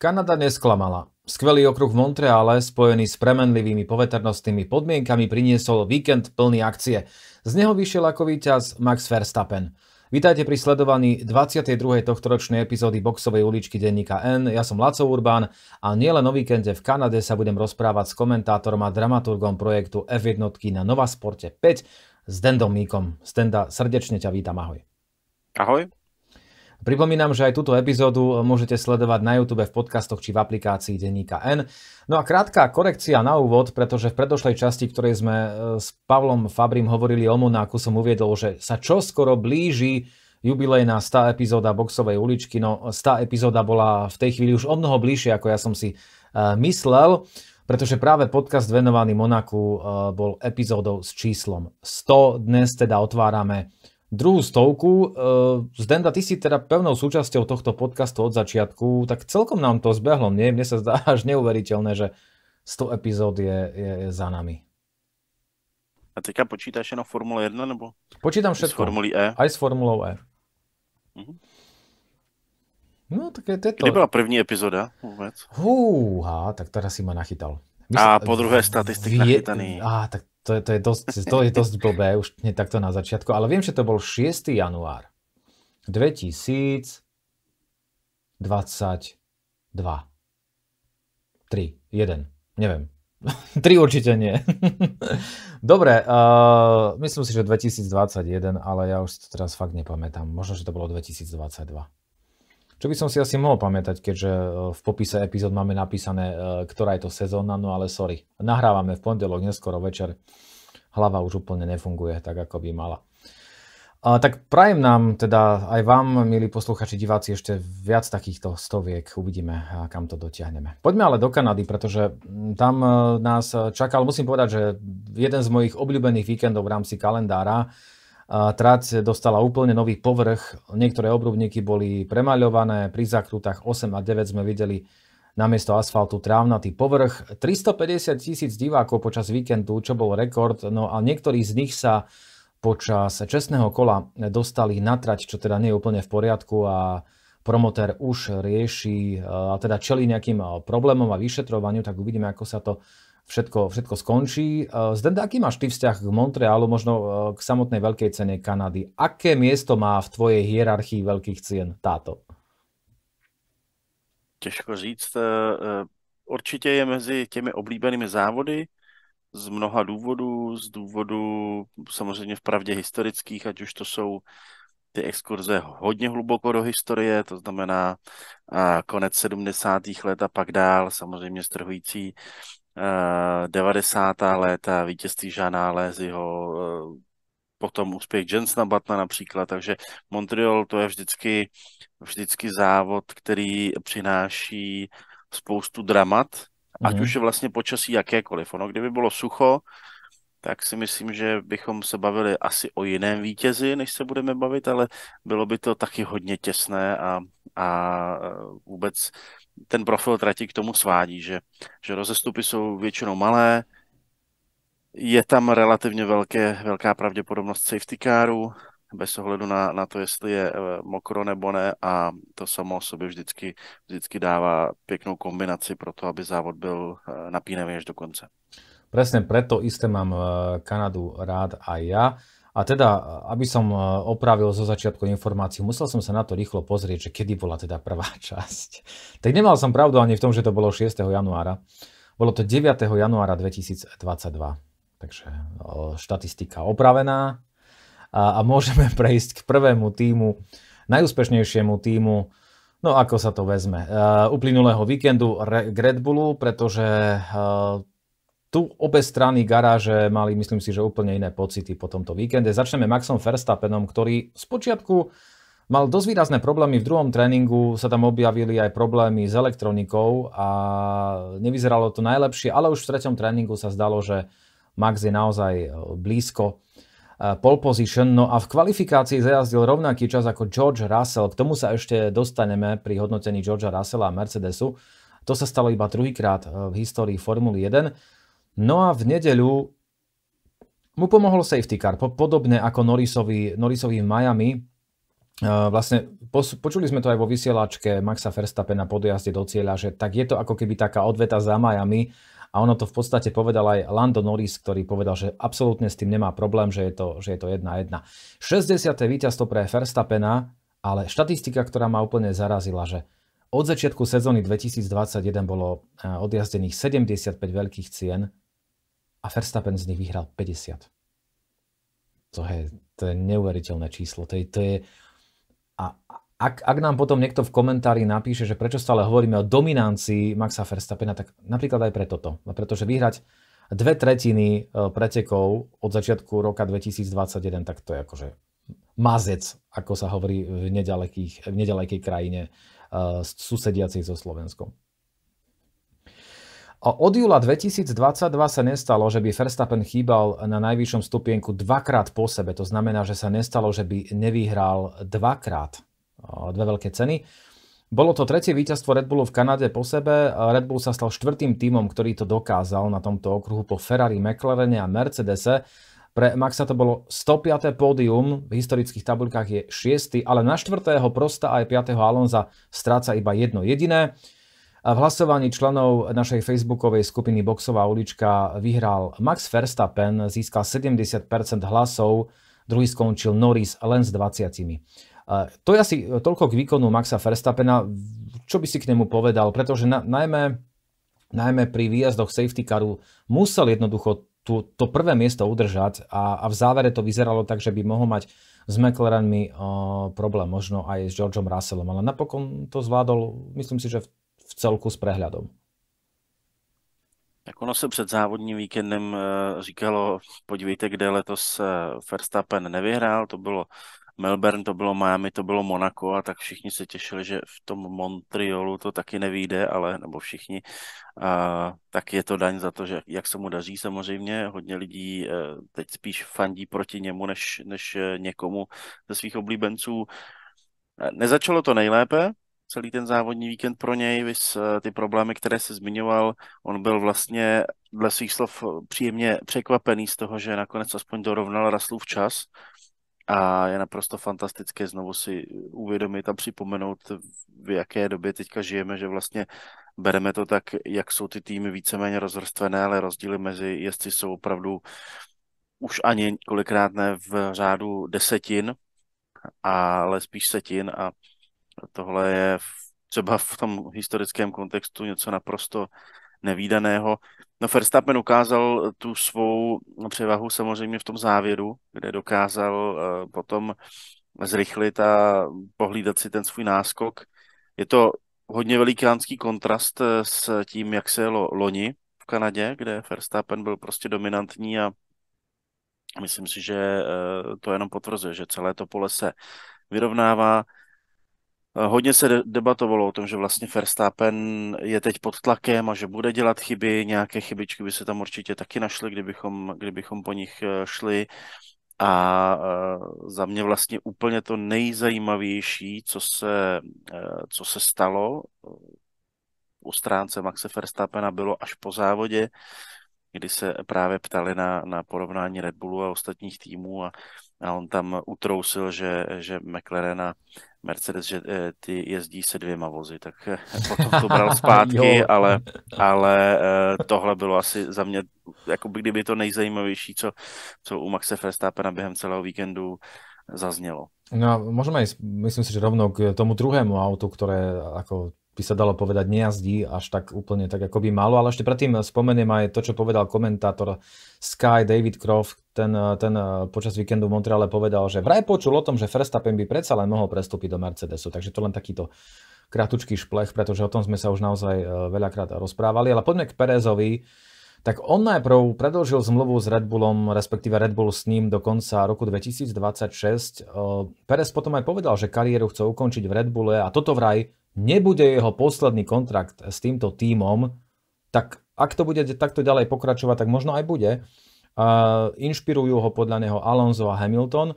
Kanada nesklamala. Skvelý okruh v Montreale, spojený s premenlivými poveternostnými podmienkami, priniesol víkend plný akcie. Z neho vyšiel ako víťaz Max Verstappen. Vítajte pri sledovaní 22. tohtoročnej epizódy boxovej uličky denníka N. Ja som Laco Urbán a nielen o víkende v Kanade sa budem rozprávať s komentátorom a dramaturgom projektu F1 na Nova Sporte 5 s Dendom Míkom. Stenda, srdečne ťa vítam, ahoj. Ahoj. Pripomínam, že aj túto epizódu eh, môžete sledovať na YouTube, v podcastoch či v aplikácii Denníka N. No a krátka korekcia na úvod, pretože v predošlej časti, ktorej sme eh, s Pavlom Fabrim hovorili o Monáku, som uviedol, že sa čoskoro blíži jubilejná 100 epizóda boxovej uličky. No 100 epizóda bola v tej chvíli už o mnoho bližšie, ako ja som si eh, myslel, pretože práve podcast venovaný Monaku bol epizódou s číslom 100. Dnes teda otvárame druhú stovku. Eh, Zdenda, ty si teda pevnou súčasťou tohto podcastu od začiatku, tak celkom nám to zbehlo. Nie? Mne sa zdá až neuveriteľné, že 100 epizód je, je, je za nami. A teďka počítaš jenom Formule 1, nebo? Počítam všetko. S Formulí E? Aj s Formulou E. Mm-hmm. No, tak je to. Kdy byla první epizoda vôbec? Húha, tak teraz si ma nachytal. My a po druhé statistik vie... nachytaný. Á, tak to je, to je, dosť, to je dosť blbé, už nie takto na začiatku, ale viem, že to bol 6. január 2022. 3, 1, neviem. 3 určite nie. Dobre, uh, myslím si, že 2021, ale ja už to teraz fakt nepamätám. Možno, že to bolo 2022. Čo by som si asi mohol pamätať, keďže e, v popise epizód máme napísané, e, ktorá je to sezóna, no ale sorry. Nahrávame v pondelok neskoro večer. Hlava už úplne nefunguje tak, ako by mala. A tak prajem nám, teda aj vám, milí posluchači, diváci, ešte viac takýchto stoviek. Uvidíme, kam to dotiahneme. Poďme ale do Kanady, pretože tam e, nás čakal, musím povedať, že jeden z mojich obľúbených víkendov v rámci kalendára a trať dostala úplne nový povrch, niektoré obrubníky boli premaľované, pri zakrutách 8 a 9 sme videli namiesto asfaltu trávnatý povrch. 350 tisíc divákov počas víkendu, čo bol rekord, no a niektorí z nich sa počas čestného kola dostali na trať, čo teda nie je úplne v poriadku a promotér už rieši, a teda čelí nejakým problémom a vyšetrovaniu, tak uvidíme, ako sa to všetko, všetko skončí. Eh, Zdenda, aký máš ty vzťah k Montrealu, možno eh, k samotnej veľkej cene Kanady? Aké miesto má v tvojej hierarchii veľkých cien táto? Těžko říct. Eh, určitě je mezi těmi oblíbenými závody z mnoha důvodů, z důvodu samozřejmě v pravdě historických, ať už to jsou ty exkurze hodně hluboko do historie, to znamená konec 70. let a pak dál, samozřejmě strhující 90. Eh, léta, vítězství Žana Lézyho, eh, potom úspěch Jensna Batna například, takže Montreal to je vždycky, vždycky závod, který přináší spoustu dramat, mm. ať mhm. už je vlastně počasí jakékoliv. Ono, kdyby bylo sucho, tak si myslím, že bychom se bavili asi o jiném vítězi, než se budeme bavit, ale bylo by to taky hodně těsné a, a eh, vůbec ten profil trati k tomu svádí, že, že rozestupy jsou většinou malé, je tam relativně velké, velká pravděpodobnost safety caru, bez ohledu na, na to, jestli je eh, mokro nebo ne a to samo o sobě vždycky, vždycky dává pěknou kombinaci pro to, aby závod byl eh, napínavý až do konce. Presne preto isté mám eh, Kanadu rád aj ja. A teda, aby som e, opravil zo začiatku informáciu, musel som sa na to rýchlo pozrieť, že kedy bola teda prvá časť. Tak nemal som pravdu ani v tom, že to bolo 6. januára. Bolo to 9. januára 2022. Takže e, štatistika opravená. A, a môžeme prejsť k prvému týmu, najúspešnejšiemu týmu, no ako sa to vezme, uh, uplynulého víkendu Red Bullu, pretože uh, tu obe strany garáže mali, myslím si, že úplne iné pocity po tomto víkende. Začneme Maxom Verstappenom, ktorý spočiatku mal dosť výrazné problémy. V druhom tréningu sa tam objavili aj problémy s elektronikou a nevyzeralo to najlepšie, ale už v treťom tréningu sa zdalo, že Max je naozaj eh, blízko eh, pole position. No a v kvalifikácii zajazdil rovnaký čas ako George Russell. K tomu sa ešte dostaneme pri hodnotení Georgea Russella a Mercedesu. To sa stalo iba druhýkrát eh, v histórii Formuly 1. No a v nedeľu mu pomohol safety car, po, podobne ako Norrisovi, Norrisovi v Miami. Uh, vlastne pos, počuli sme to aj vo vysielačke Maxa Verstappena na podjazde do cieľa, že tak je to ako keby taká odveta za Miami a ono to v podstate povedal aj Lando Norris, ktorý povedal, že absolútne s tým nemá problém, že je to, že je to 1-1. 60. víťazstvo pre Verstappena, ale štatistika, ktorá ma úplne zarazila, že od začiatku sezóny 2021 bolo eh, odjazdených 75 veľkých cien a Verstappen z nich vyhral 50. To je, to je neuveriteľné číslo. To je, to je, a ak, ak nám potom niekto v komentári napíše, že prečo stále hovoríme o dominancii Maxa Verstappena, tak napríklad aj pre toto. No, pretože vyhrať dve tretiny eh, pretekov od začiatku roka 2021, tak to je akože mazec, ako sa hovorí v v nedalekej krajine Eh, susediacich so Slovenskom. Od júla 2022 sa nestalo, že by Verstappen chýbal na najvyššom stupienku dvakrát po sebe. To znamená, že sa nestalo, že by nevyhral dvakrát eh, dve veľké ceny. Bolo to tretie víťazstvo Red Bullu v Kanade po sebe. Eh, Red Bull sa stal štvrtým tímom, ktorý to dokázal na tomto okruhu po Ferrari, McLarene a Mercedese. Pre Maxa to bolo 105. pódium, v historických tabuľkách je 6. ale na 4. Prosta aj 5. Alonza stráca iba jedno jediné. V hlasovaní členov našej facebookovej skupiny Boxová ulička vyhral Max Verstappen, získal 70% hlasov, druhý skončil Norris len s 20. To je asi toľko k výkonu Maxa Verstappena. Čo by si k nemu povedal? Pretože na, najmä, najmä pri výjazdoch safety caru musel jednoducho tú, to prvé miesto udržať a, a v závere to vyzeralo tak, že by mohol mať s McLarenmi uh, problém, možno aj s Georgeom Russellom, ale napokon to zvládol, myslím si, že v, v celku s prehľadom. Tak ono se před závodním víkendem e, říkalo, podívejte, kde letos e, Verstappen nevyhrál, to bylo Melbourne to bylo, Miami to bylo Monako a tak všichni se těšili, že v tom Montrealu to taky nevíde, ale, nebo všichni, a, tak je to daň za to, že jak se mu daří samozřejmě, hodně lidí eh, teď spíš fandí proti němu, než, než eh, někomu ze svých oblíbenců. Eh, nezačalo to nejlépe, celý ten závodní víkend pro něj, vys ty problémy, které se zmiňoval, on byl vlastně dle svých slov příjemně překvapený z toho, že nakonec aspoň dorovnal Raslův čas, a je naprosto fantastické znovu si uvědomit a připomenout, v jaké době teďka žijeme, že vlastně bereme to tak, jak jsou ty týmy víceméně rozvrstvené, ale rozdíly mezi jezdci jsou opravdu už ani kolikrát ne v řádu desetin, ale spíš setin a tohle je třeba v tom historickém kontextu něco naprosto nevýdaného. No Verstappen ukázal eh, tu svou převahu samozřejmě v tom závěru, kde dokázal eh, potom zrychlit a pohlídat si ten svůj náskok. Je to hodně velikánský kontrast eh, s tím, jak se jelo loni v Kanadě, kde Verstappen byl prostě dominantní a myslím si, že to jenom potvrzuje, že celé to pole se vyrovnává. Eh, hodně se debatovalo o tom, že vlastně Verstappen je teď pod tlakem a že bude dělat chyby, nějaké chybičky by se tam určitě taky našly, kdybychom, kdybychom po nich eh, šli. A eh, za mě vlastně úplně to nejzajímavější, co se, co se stalo u stránce Maxe Verstappena bylo až po závodě, kdy se právě ptali na, na porovnání Red Bullu a ostatních týmů a, a on tam utrousil, že, že McLarena Mercedes, že eh, ty jezdí se dvěma vozy, tak eh, potom to bral zpátky, ale, ale eh, tohle bylo asi za mě, jako by kdyby to nejzajímavější, co, co u Maxe Verstappena během celého víkendu zaznělo. No a môžeme ísť, myslím si, že rovno k tomu druhému autu, ktoré ako by sa dalo povedať nejazdí až tak úplne tak, ako by malo, ale ešte predtým spomeniem aj to, čo povedal komentátor Sky David Croft, ten, eh, ten eh, počas víkendu v Montreale povedal, že vraj počul o tom, že Verstappen by predsa len mohol prestúpiť do Mercedesu. Takže to len takýto kratučký šplech, pretože o tom sme sa už naozaj eh, veľakrát rozprávali. Ale poďme k Perezovi. Tak on najprv predlžil zmluvu s Red Bullom, respektíve Red Bull s ním do konca roku 2026. Perez potom aj povedal, že kariéru chce ukončiť v Red Bulle a toto vraj nebude jeho posledný kontrakt s týmto tímom, tak ak to bude takto ďalej pokračovať, tak možno aj bude. Uh, inšpirujú ho podľa neho Alonso a Hamilton.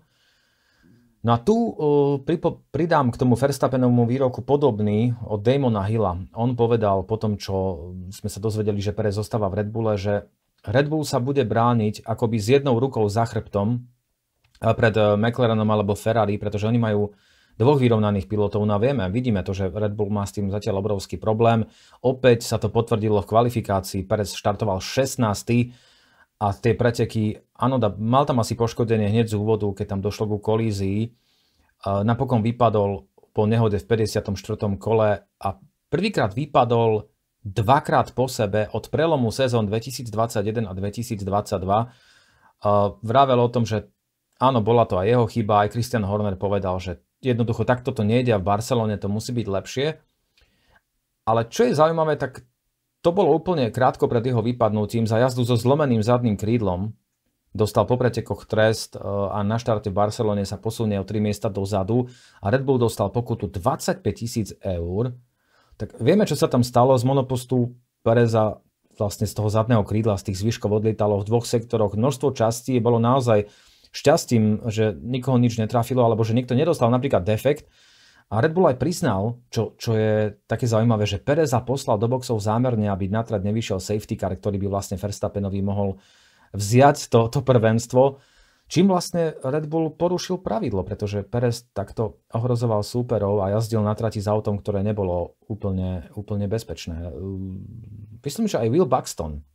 No a tu uh, pripo- pridám k tomu Verstappenovmu výroku podobný od Damona Hilla. On povedal po tom, čo sme sa dozvedeli, že Perez zostáva v Red Bulle, že Red Bull sa bude brániť akoby s jednou rukou za chrbtom e, pred e, McLarenom alebo Ferrari, pretože oni majú dvoch vyrovnaných pilotov. No a vieme, vidíme to, že Red Bull má s tým zatiaľ obrovský problém. Opäť sa to potvrdilo v kvalifikácii. Perez štartoval 16 a tie preteky, áno, mal tam asi poškodenie hneď z úvodu, keď tam došlo ku kolízii. E, napokon vypadol po nehode v 54. kole a prvýkrát vypadol dvakrát po sebe od prelomu sezón 2021 a 2022. E, vravel o tom, že áno, bola to aj jeho chyba, aj Christian Horner povedal, že jednoducho takto to nejde a v Barcelone to musí byť lepšie. Ale čo je zaujímavé, tak to bolo úplne krátko pred jeho vypadnutím za jazdu so zlomeným zadným krídlom. Dostal po pretekoch trest e, a na štarte v Barcelone sa posunie o 3 miesta dozadu a Red Bull dostal pokutu 25 tisíc eur. Tak vieme, čo sa tam stalo z monopostu Pereza vlastne z toho zadného krídla, z tých zvyškov odlietalo v dvoch sektoroch. Množstvo častí bolo naozaj šťastím, že nikoho nič netrafilo alebo že niekto nedostal napríklad defekt, a Red Bull aj priznal, čo, čo je také zaujímavé, že Pereza poslal do boxov zámerne, aby na trať nevyšiel safety car, ktorý by vlastne Verstappenovi mohol vziať to, to prvenstvo. Čím vlastne Red Bull porušil pravidlo, pretože Perez takto ohrozoval súperov a jazdil na trati s autom, ktoré nebolo úplne, úplne bezpečné. Myslím, že aj Will Buxton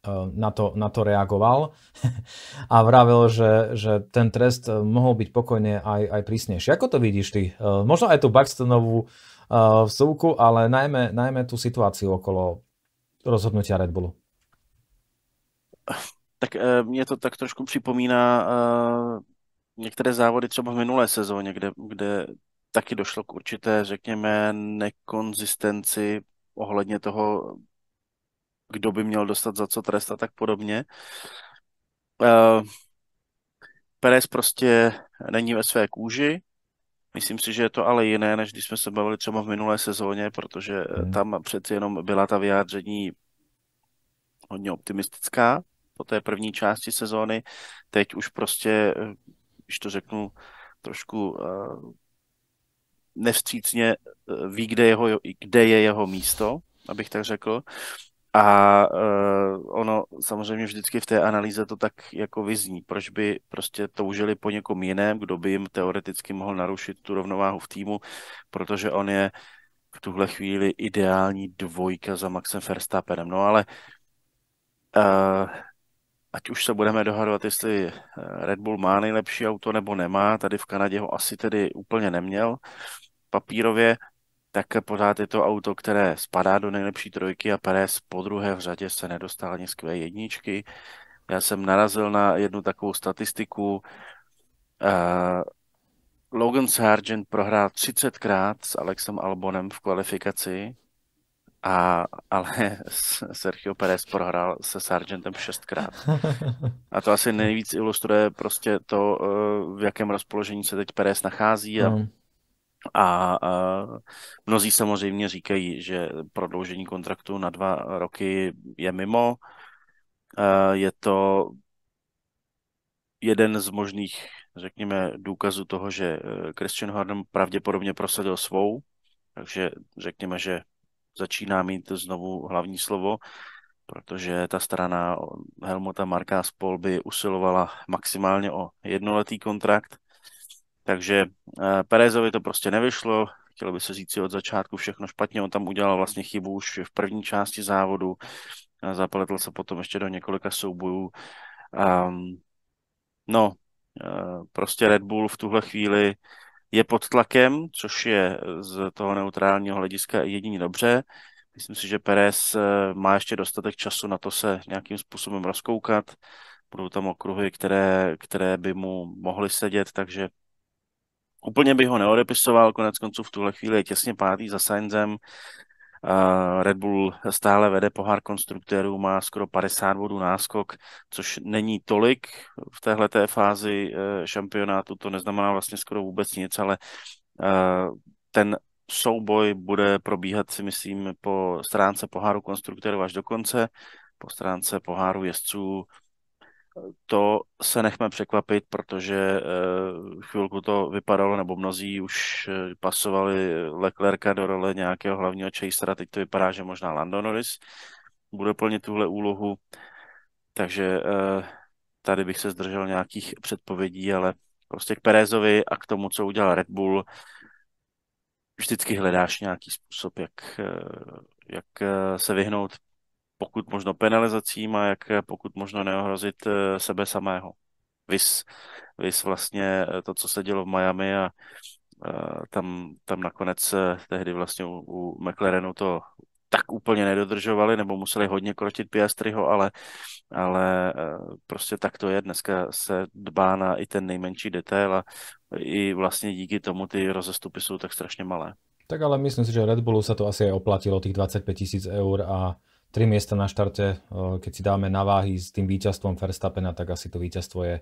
Eh, na to, na to reagoval a vravel, že, že ten trest eh, mohol byť pokojne aj, aj prísnejší. Ako to vidíš ty? Eh, možno aj tú Buxtonovú vzúku, ale najmä, najmä tú situáciu okolo rozhodnutia Red Bullu. Tak mne to tak trošku připomíná některé závody třeba v minulé sezóně, kde, kde taky došlo k určité, řekněme, nekonzistenci ohledně toho kdo by měl dostat za co trest a tak podobně. Uh, Perez prostě není ve své kůži. Myslím si, že je to ale jiné, než když jsme se bavili třeba v minulé sezóně, protože eh, hmm. tam přeci jenom byla ta vyjádření hodně optimistická po té první části sezóny. Teď už prostě, eh, když to řeknu trošku uh, nevstřícně, ví, kde, jeho, kde je jeho místo, abych tak řekl. A uh, ono samozřejmě vždycky v té analýze to tak jako vyzní. Proč by prostě toužili po někom jiném, kdo by jim teoreticky mohl narušit tu rovnováhu v týmu, protože on je v tuhle chvíli ideální dvojka za Maxem Verstappenem. No ale uh, ať už se budeme dohadovat, jestli eh, Red Bull má nejlepší auto nebo nemá, tady v Kanadě ho asi tedy úplně neměl papírově, tak pořád je to auto, které spadá do nejlepší trojky a Perez po druhé v řadě se nedostal ani z Q1. Já jsem narazil na jednu takovou statistiku. Uh, Logan Sargent prohrál 30krát s Alexem Albonem v kvalifikaci, a, ale Sergio Perez prohrál se Sargentem šestkrát. A to asi nejvíc ilustruje prostě to, eh, v jakém rozpoložení se teď Perez nachází a hmm. A, a mnozí samozřejmě říkají, že prodloužení kontraktu na dva roky je mimo. A je to jeden z možných, řekněme, důkazů toho, že eh, Christian Harden pravděpodobně prosadil svou, takže řekněme, že začíná mít znovu hlavní slovo, protože ta strana Helmuta Marka spol by usilovala maximálně o jednoletý kontrakt Takže e, Perezovi to prostě nevyšlo, chtělo by se říct si od začátku všechno špatně, on tam udělal vlastně chybu už v první části závodu, zapletl se potom ještě do několika soubojů. Um, no, e, prostě Red Bull v tuhle chvíli je pod tlakem, což je z toho neutrálního hlediska jediný dobře. Myslím si, že Perez e, má ještě dostatek času na to se nějakým způsobem rozkoukat. Budou tam okruhy, které, které by mu mohly sedět, takže Úplně bych ho neodepisoval, konec konců v tuhle chvíli je těsně pátý za Sainzem. Uh, Red Bull stále vede pohár konstruktérů, má skoro 50 bodů náskok, což není tolik v téhle té fázi uh, šampionátu, to neznamená vlastně skoro vůbec nic, ale uh, ten souboj bude probíhat si myslím po stránce poháru konstruktérů až do konce, po stránce poháru jezdců to se nechme překvapit, protože eh, chvilku to vypadalo, nebo mnozí už eh, pasovali Leclerca do role nějakého hlavního chasera, teď to vypadá, že možná Lando Norris bude plnit tuhle úlohu, takže eh, tady bych se zdržel nějakých předpovědí, ale prostě k Perezovi a k tomu, co udělal Red Bull, vždycky hledáš nějaký způsob, jak, jak se vyhnout pokud možno penalizacím a jak eh, pokud možno neohrozit eh, sebe samého. Vys, vys vlastně eh, to, co se dělo v Miami a tam, tam nakonec tehdy vlastně u, u McLarenu to tak úplně nedodržovali, nebo museli hodně krotit Piastriho, ale, ale prostě tak to je. Dneska se dbá na i ten nejmenší detail a i vlastně díky tomu ty rozestupy jsou tak strašně malé. Tak ale myslím si, že Red Bullu sa to asi aj oplatilo, tých 25 tisíc eur a tri miesta na štarte, eh, keď si dáme na váhy s tým víťazstvom Verstappena, tak asi to víťazstvo je,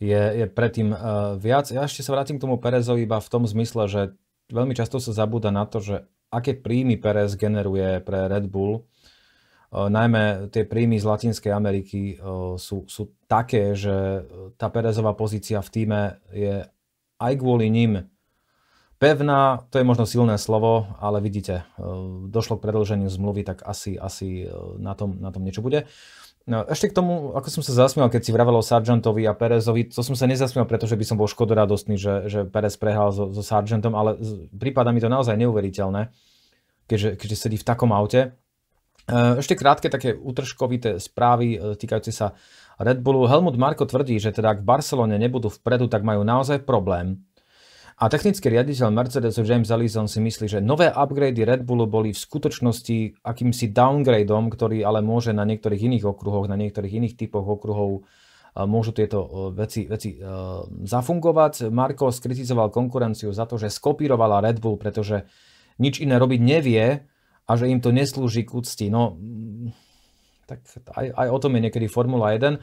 je, je predtým eh, viac. Ja ešte sa vrátim k tomu Perezovi iba v tom zmysle, že veľmi často sa zabúda na to, že aké príjmy Perez generuje pre Red Bull. Eh, najmä tie príjmy z Latinskej Ameriky sú, sú také, že tá Perezová pozícia v týme je aj kvôli nim Pevná, to je možno silné slovo, ale vidíte, e, došlo k predlženiu zmluvy, tak asi, asi e, na, tom, na tom niečo bude. No, ešte k tomu, ako som sa zasmial, keď si vravel o Sargentovi a Perezovi, to som sa nezasmial, pretože by som bol škodoradostný, že, že Perez prehral so, so Sargentom, ale prípada mi to naozaj neuveriteľné, keďže, keďže sedí v takom aute. E, ešte krátke také utržkovité správy týkajúce sa Red Bullu. Helmut Marko tvrdí, že teda ak v Barcelone nebudú vpredu, tak majú naozaj problém. A technický riaditeľ Mercedesu James Allison si myslí, že nové upgrady Red Bullu boli v skutočnosti akýmsi downgradeom, ktorý ale môže na niektorých iných okruhoch, na niektorých iných typoch okruhov e, môžu tieto e, veci, veci e, zafungovať. Marko skritizoval konkurenciu za to, že skopírovala Red Bull, pretože nič iné robiť nevie a že im to neslúži k úcti. No, tak aj, aj o tom je niekedy Formula 1.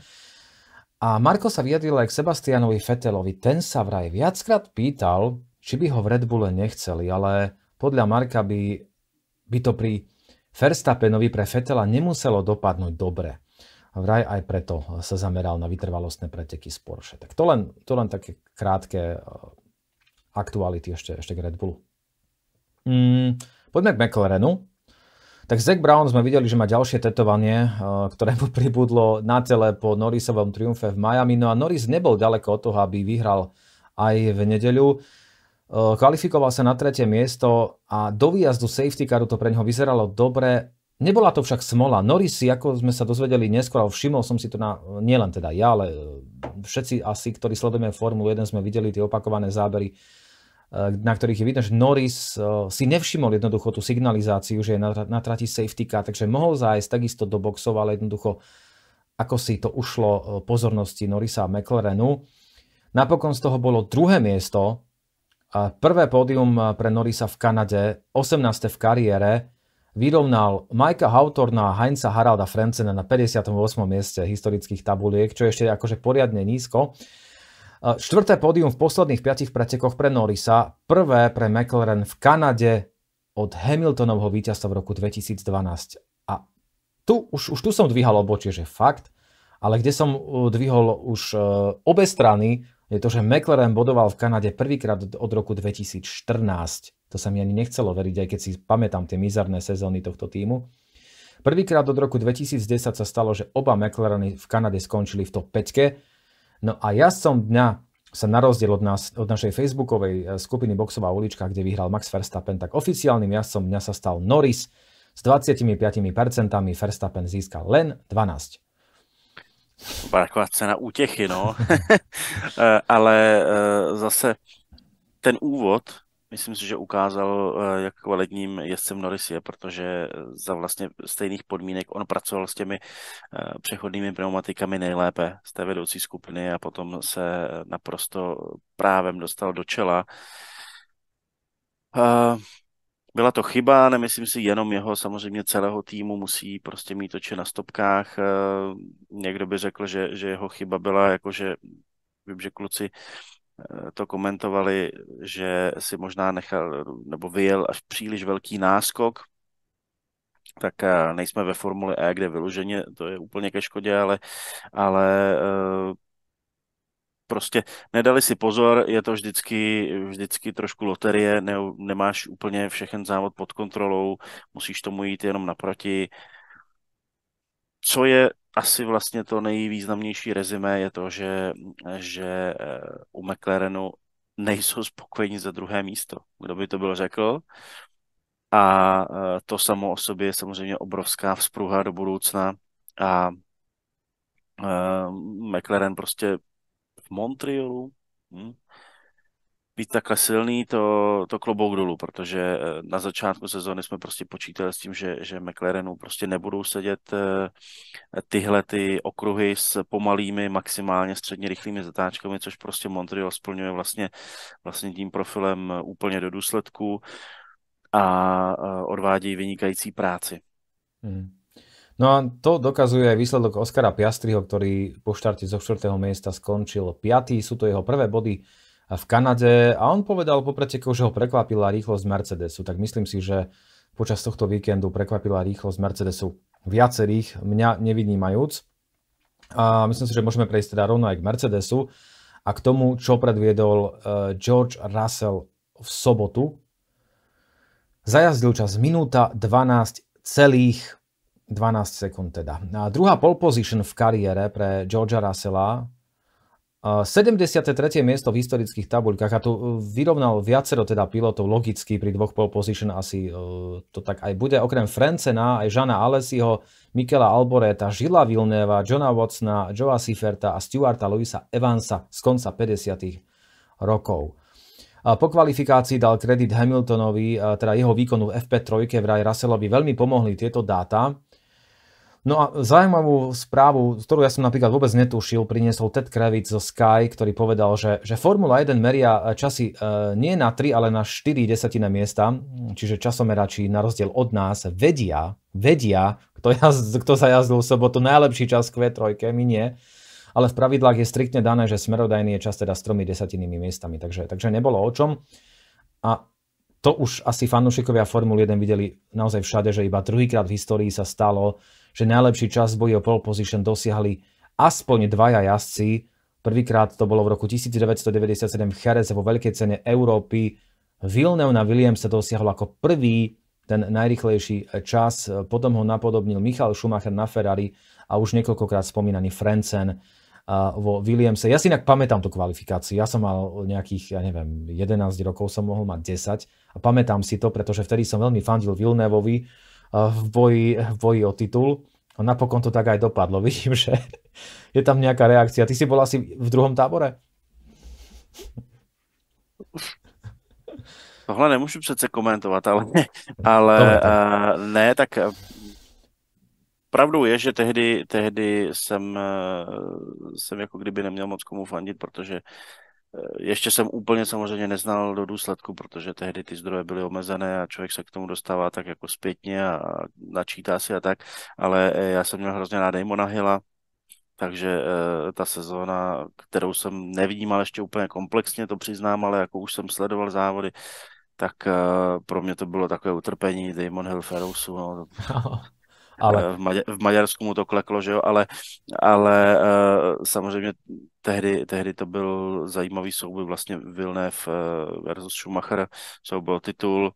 A Marko sa vyjadril aj k Sebastianovi Fetelovi. Ten sa vraj viackrát pýtal, či by ho v Red Bulle nechceli, ale podľa Marka by, by to pri Verstappenovi pre Fetela nemuselo dopadnúť dobre. Vraj aj preto sa zameral na vytrvalostné preteky z Porsche. Tak to len, to len také krátke e, aktuality ešte, ešte k Red Bullu. Mm, poďme k McLarenu. Tak Zack Brown sme videli, že má ďalšie tetovanie, eh, ktoré mu pribudlo na tele po Norrisovom triumfe v Miami. No a Norris nebol ďaleko od toho, aby vyhral aj v nedeľu. Eh, kvalifikoval sa na tretie miesto a do výjazdu safety caru to pre neho vyzeralo dobre. Nebola to však smola. Norris si, ako sme sa dozvedeli neskôr, všimol som si to na, nielen teda ja, ale eh, všetci asi, ktorí sledujeme Formulu 1, sme videli tie opakované zábery Eh, na ktorých je vidno, že Norris eh, si nevšimol jednoducho tú signalizáciu, že je na, na trati safety car, takže mohol zájsť takisto do boxov, ale jednoducho ako si to ušlo eh, pozornosti Norisa a McLarenu. Napokon z toho bolo druhé miesto, prvé pódium pre Norisa v Kanade, 18. v kariére, vyrovnal Majka Hautorna a Heinza Haralda Fremcena na 58. mieste historických tabuliek, čo je ešte akože poriadne nízko. Štvrté pódium v posledných piatich pretekoch pre Norrisa, prvé pre McLaren v Kanade od Hamiltonovho víťazstva v roku 2012. A tu, už, už tu som dvíhal obočie, že fakt, ale kde som e, dvihol už e, obe strany, je to, že McLaren bodoval v Kanade prvýkrát od roku 2014. To sa mi ani nechcelo veriť, aj keď si pamätám tie mizerné sezóny tohto týmu. Prvýkrát od roku 2010 sa stalo, že oba McLareny v Kanade skončili v top 5 No a ja som dňa sa na rozdiel od, nás, od našej facebookovej e, skupiny Boxová ulička, kde vyhral Max Verstappen, tak oficiálnym jazdcom dňa sa stal Norris. S 25% Verstappen získal len 12. Taková cena útechy, no. E, ale e, zase ten úvod Myslím si, že ukázal, eh, jak kvalitním jezdcem Norris je, protože eh, za vlastně stejných podmínek on pracoval s těmi eh, přechodnými pneumatikami nejlépe z té vedoucí skupiny a potom se naprosto právem dostal do čela. Byla to chyba, nemyslím si jenom jeho, samozřejmě celého týmu musí prostě mít oči na stopkách. Někdo by řekl, že, že jeho chyba byla, jakože vím, že kluci uh, Eh, to komentovali, že si možná nechal nebo vyjel až příliš velký náskok, tak eh, nejsme ve Formuli E, kde vyloženě to je úplně ke škodě, ale, ale eh, prostě nedali si pozor, je to vždycky, vždycky trošku loterie, ne, nemáš úplně všechen závod pod kontrolou, musíš tomu jít jenom naproti. Co je asi vlastně to nejvýznamnější rezime je to, že, že eh, u McLarenu nejsou spokojení za druhé místo. Kdo by to byl řekl? A eh, to samo o sobě je samozřejmě obrovská vzpruha do budoucna a eh, McLaren prostě v Montrealu, hm, být takhle silný, to, to klobouk dolů, protože eh, na začátku sezóny jsme prostě počítali s tím, že, že McLarenu prostě nebudou sedět eh, tyhle ty okruhy s pomalými, maximálně středně rychlými zatáčkami, což prostě Montreal splňuje vlastně, vlastně tím profilem eh, úplně do důsledku a odvádějí vynikající práci. Mm. No a to dokazuje aj výsledok Oskara Piastriho, ktorý po štarte zo 4. miesta skončil 5. Sú to jeho prvé body v Kanade a on povedal po preteku, že ho prekvapila rýchlosť Mercedesu. Tak myslím si, že počas tohto víkendu prekvapila rýchlosť Mercedesu viacerých, mňa nevynímajúc. A myslím si, že môžeme prejsť teda rovno aj k Mercedesu a k tomu, čo predviedol e, George Russell v sobotu. Zajazdil čas minúta 12 celých 12 sekúnd teda. A druhá pole position v kariére pre Georgia Russella 73. miesto v historických tabuľkách a tu e, vyrovnal viacero teda pilotov logicky pri dvoch pole position asi e, to tak aj bude. Okrem Frencena, aj Žana Alesiho, Mikela Alboreta, Žila Vilneva, Johna Watsona, Joa Siferta a Stuarta Luisa Evansa z konca 50. rokov. Po kvalifikácii dal kredit Hamiltonovi, teda jeho výkonu v FP3 vraj Russellovi veľmi pomohli tieto dáta. No a zaujímavú správu, ktorú ja som napríklad vôbec netušil, priniesol Ted Kravitz zo Sky, ktorý povedal, že, že Formula 1 meria časy e, nie na 3, ale na 4 desatina miesta, čiže časomerači na rozdiel od nás vedia, vedia, kto, jazd, kto sa jazdil v sobotu, najlepší čas k V3, my nie ale v pravidlách je striktne dané, že smerodajný je čas teda s tromi desatinnými miestami, takže, takže nebolo o čom. A to už asi fanúšikovia Formule 1 videli naozaj všade, že iba druhýkrát v histórii sa stalo, že najlepší čas v boji o pole position dosiahli aspoň dvaja jazdci. Prvýkrát to bolo v roku 1997 v Chereze vo veľkej cene Európy. Vilnev na Williams sa dosiahol ako prvý ten najrychlejší čas. Potom ho napodobnil Michal Schumacher na Ferrari a už niekoľkokrát spomínaný Frenzen vo Williamse. Ja si inak pamätám tú kvalifikáciu. Ja som mal nejakých, ja neviem, 11 rokov som mohol mať 10 a pamätám si to, pretože vtedy som veľmi fandil Vilnevovi v boji, v boji o titul. No napokon to tak aj dopadlo. Vidím, že je tam nejaká reakcia. Ty si bol asi v druhom tábore? Tohle nemůžu přece komentovat, ale, ale Uh, ne, tak eh, pravdou je, že tehdy, tehdy jsem, eh, jsem jako kdyby neměl moc komu fandit, protože uh, Eh, ještě jsem úplně samozřejmě neznal do důsledku, protože tehdy ty zdroje byly omezené a člověk se k tomu dostává tak jako zpětně a načítá si a tak, ale eh, já jsem měl hrozně na Damona Hilla, takže eh, ta sezóna, kterou jsem nevnímal ještě úplně komplexně, to přiznám, ale jako už jsem sledoval závody, tak pro mě to bylo takové utrpení Damon Hill Ferrousu, no, Ale... Eh, v, Maďa, v Maďarsku mu to kleklo, že jo, ale, ale eh, samozřejmě tehdy, tehdy to byl zajímavý souboj vlastně Vilnev eh, versus Schumacher, souboj titul,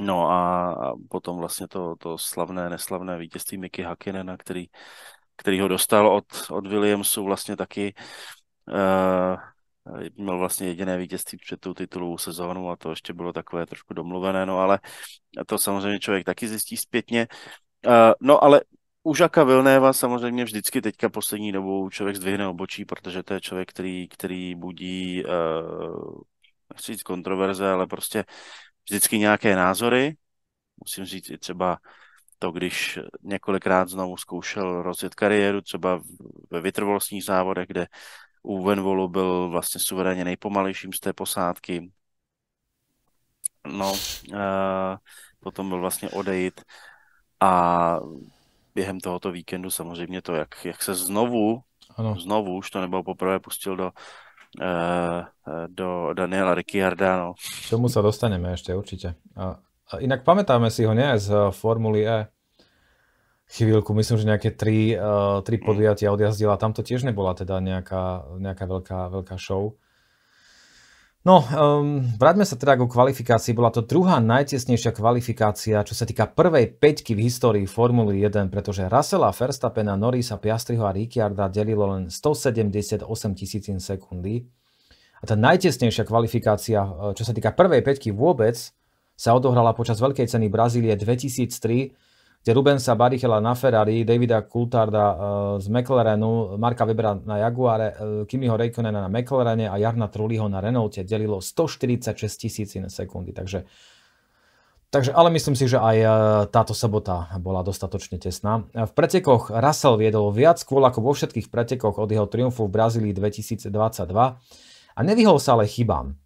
No a, a potom vlastně to, to slavné, neslavné vítězství Miky Hakinena, který, který ho dostal od, od Williamsu vlastně taky uh, měl vlastně jediné vítězství před tou titulovou sezónou a to ještě bylo takové trošku domluvené, no ale to samozřejmě člověk taky zjistí zpětně. Eh, no ale u Žaka Vilnéva samozřejmě vždycky teďka poslední dobou člověk zdvihne obočí, protože to je člověk, který, který budí, eh, nechci říct kontroverze, ale prostě vždycky nějaké názory. Musím říct i třeba to, když několikrát znovu zkoušel rozjet kariéru, třeba ve vytrvalostních závodech, kde u Venvolu byl vlastně suverénně nejpomalejším z té posádky. No, eh, potom byl vlastně odejít a během tohoto víkendu samozřejmě to, jak, jak se znovu, ano. znovu už to nebylo poprvé, pustil do, eh, eh, do Daniela Ricciarda. No. K čomu sa dostaneme ešte určite. A, a inak pamätáme si ho nie z Formuly E chvíľku, myslím, že nejaké tri, uh, tri mm. podujatia odjazdila. Tam to tiež nebola teda nejaká, nejaká veľká, veľká show. No, um, vráťme sa teda ku kvalifikácii. Bola to druhá najtesnejšia kvalifikácia, čo sa týka prvej peťky v histórii Formuly 1, pretože Russella, Verstappena, Norrisa, Piastriho a Ricciarda delilo len 178 tisíc sekundy. A tá najtesnejšia kvalifikácia, eh, čo sa týka prvej peťky vôbec, sa odohrala počas Veľkej ceny Brazílie 2003, kde Rubensa Barichela na Ferrari, Davida Coultharda eh, z McLarenu, Marka Webera na Jaguare, eh, Kimiho Rekonena na McLarene a Jarna Trulliho na Renaulte delilo 146 tisícin sekundy. Takže, takže, ale myslím si, že aj eh, táto sobota bola dostatočne tesná. V pretekoch Russell viedol viac kvôl ako vo všetkých pretekoch od jeho triumfu v Brazílii 2022 a nevyhol sa ale chybám.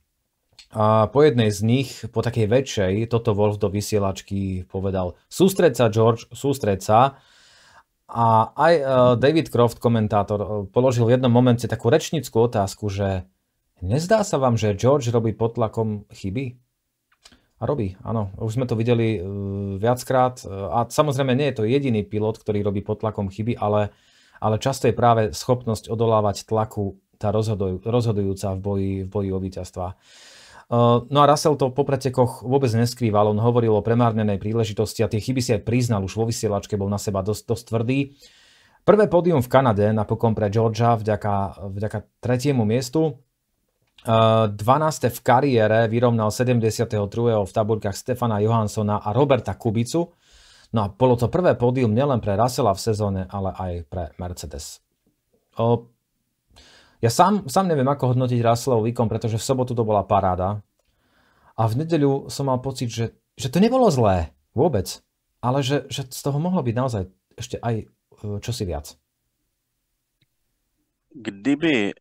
A po jednej z nich, po takej väčšej, toto Wolf do vysielačky povedal Sústreď sa, George, sústreď sa. A aj e, David Croft, komentátor, e, položil v jednom momente takú rečnickú otázku, že nezdá sa vám, že George robí pod tlakom chyby? A robí, áno. Už sme to videli e, viackrát. A samozrejme nie je to jediný pilot, ktorý robí pod tlakom chyby, ale, ale často je práve schopnosť odolávať tlaku tá rozhoduj, rozhodujúca v boji, v boji o víťazstva. No a Russell to po pretekoch vôbec neskrýval, on hovoril o premárnenej príležitosti a tie chyby si aj priznal, už vo vysielačke bol na seba dosť, dosť tvrdý. Prvé pódium v Kanade napokon pre Georgia vďaka, vďaka tretiemu miestu. 12. v kariére vyrovnal 72. v taburkách Stefana Johanssona a Roberta Kubicu. No a bolo to prvé pódium nielen pre Russella v sezóne, ale aj pre Mercedes. Ja sám, sám neviem, ako hodnotiť Russellov výkon, pretože v sobotu to bola paráda. A v nedeľu som mal pocit, že, že to nebolo zlé vôbec, ale že, že z toho mohlo byť naozaj ešte aj e, čosi viac. Kdyby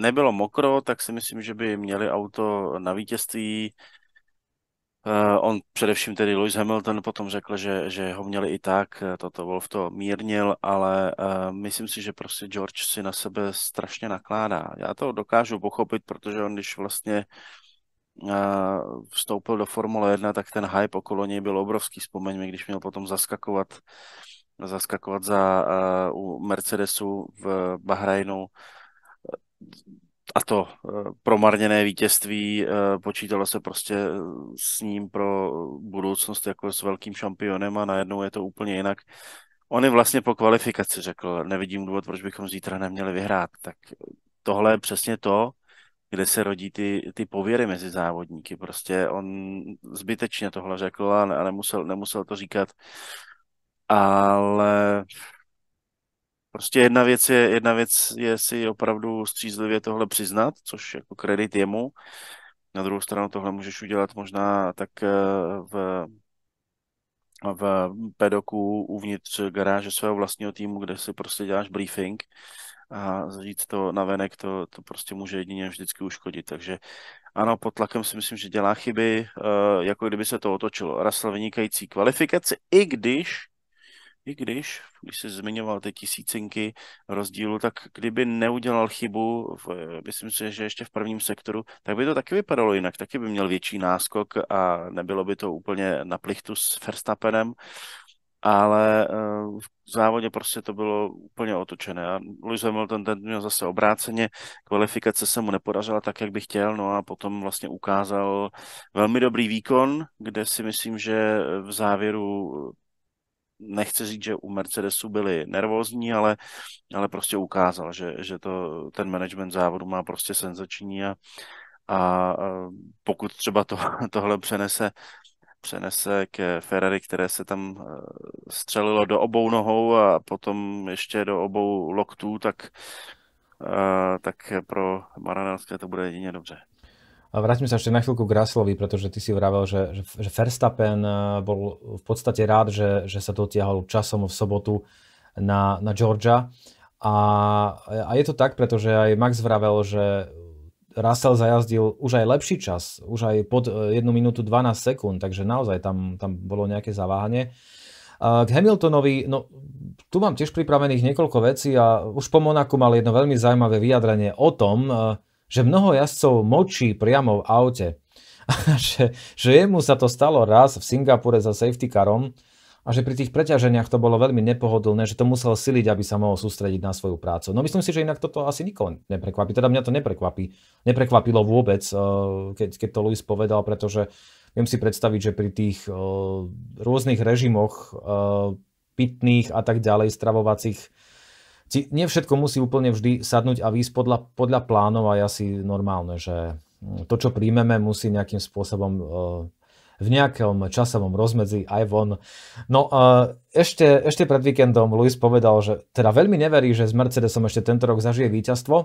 nebylo mokro, tak si myslím, že by měli auto na vítězství. Eh, on především tedy Lewis Hamilton potom řekl, že, že ho měli i tak, eh, toto Wolf to mírnil, ale uh, myslím si, že prostě George si na sebe strašně nakládá. Já to dokážu pochopit, protože on když vlastně uh, vstoupil do Formule 1, tak ten hype okolo něj byl obrovský. mi, když měl potom zaskakovat zaskakovat za uh, u Mercedesu v Bahrajnu a to eh, promarněné vítězství eh, počítalo se prostě eh, s ním pro budoucnost jako s velkým šampionem a najednou je to úplně jinak. On je vlastně po kvalifikaci řekl, nevidím důvod, proč bychom zítra neměli vyhrát. Tak tohle je přesně to, kde se rodí ty, ty pověry mezi závodníky. Prostě on zbytečně tohle řekl a nemusel, nemusel to říkat. Ale Prostě jedna věc je, jedna věc je si opravdu střízlivě tohle přiznat, což jako kredit jemu. Na druhou stranu tohle můžeš udělat možná tak eh, v, v pedoku uvnitř garáže svého vlastního týmu, kde si prostě děláš briefing a říct to na venek, to, to prostě může jedině vždycky uškodit. Takže ano, pod tlakem si myslím, že dělá chyby, eh, jako kdyby se to otočilo. Russell vynikající kvalifikaci, i když i když, když se zmiňoval ty tisícinky rozdílu, tak kdyby neudělal chybu, v, myslím si, že ještě v prvním sektoru, tak by to taky vypadalo jinak. Taky by měl větší náskok a nebylo by to úplně na plichtu s Verstappenem, ale eh, v závodě prostě to bylo úplně otočené. A Lewis Hamilton ten měl zase obráceně, kvalifikace se mu nepodařila tak, jak by chtěl, no a potom vlastně ukázal velmi dobrý výkon, kde si myslím, že v závěru nechci říct, že u Mercedesu byli nervózní, ale, ale prostě ukázal, že, že to, ten management závodu má prostě senzační a, a pokud třeba to, tohle přenese přenese k Ferrari, které se tam eh, střelilo do obou nohou a potom ještě do obou loktů, tak, eh, tak pro Maranelské to bude jedině dobře. Vráťme sa ešte na chvíľku k Russellovi, pretože ty si vravel, že, že Verstappen eh, bol v podstate rád, že, že sa dotiahol časom v sobotu na, na Georgia. A, a je to tak, pretože aj Max vravel, že Russell zajazdil už aj lepší čas, už aj pod 1 eh, minútu 12 sekúnd, takže naozaj tam, tam bolo nejaké zaváhanie. K Hamiltonovi, no tu mám tiež pripravených niekoľko vecí a už po Monaku mal jedno veľmi zaujímavé vyjadrenie o tom, eh, že mnoho jazdcov močí priamo v aute. A že, že jemu sa to stalo raz v Singapúre za safety carom a že pri tých preťaženiach to bolo veľmi nepohodlné, že to musel siliť, aby sa mohol sústrediť na svoju prácu. No myslím si, že inak toto asi nikoho neprekvapí. Teda mňa to neprekvapí. Neprekvapilo vôbec, eh, keď, keď to Luis povedal, pretože viem si predstaviť, že pri tých eh, rôznych režimoch eh, pitných a tak ďalej, stravovacích, ti, nie všetko musí úplne vždy sadnúť a výsť podľa, podľa plánov a je asi normálne, že mm, to, čo príjmeme, musí nejakým spôsobom e, v nejakom časovom rozmedzi aj von. No e, ešte, ešte pred víkendom Luis povedal, že teda veľmi neverí, že s Mercedesom ešte tento rok zažije víťazstvo.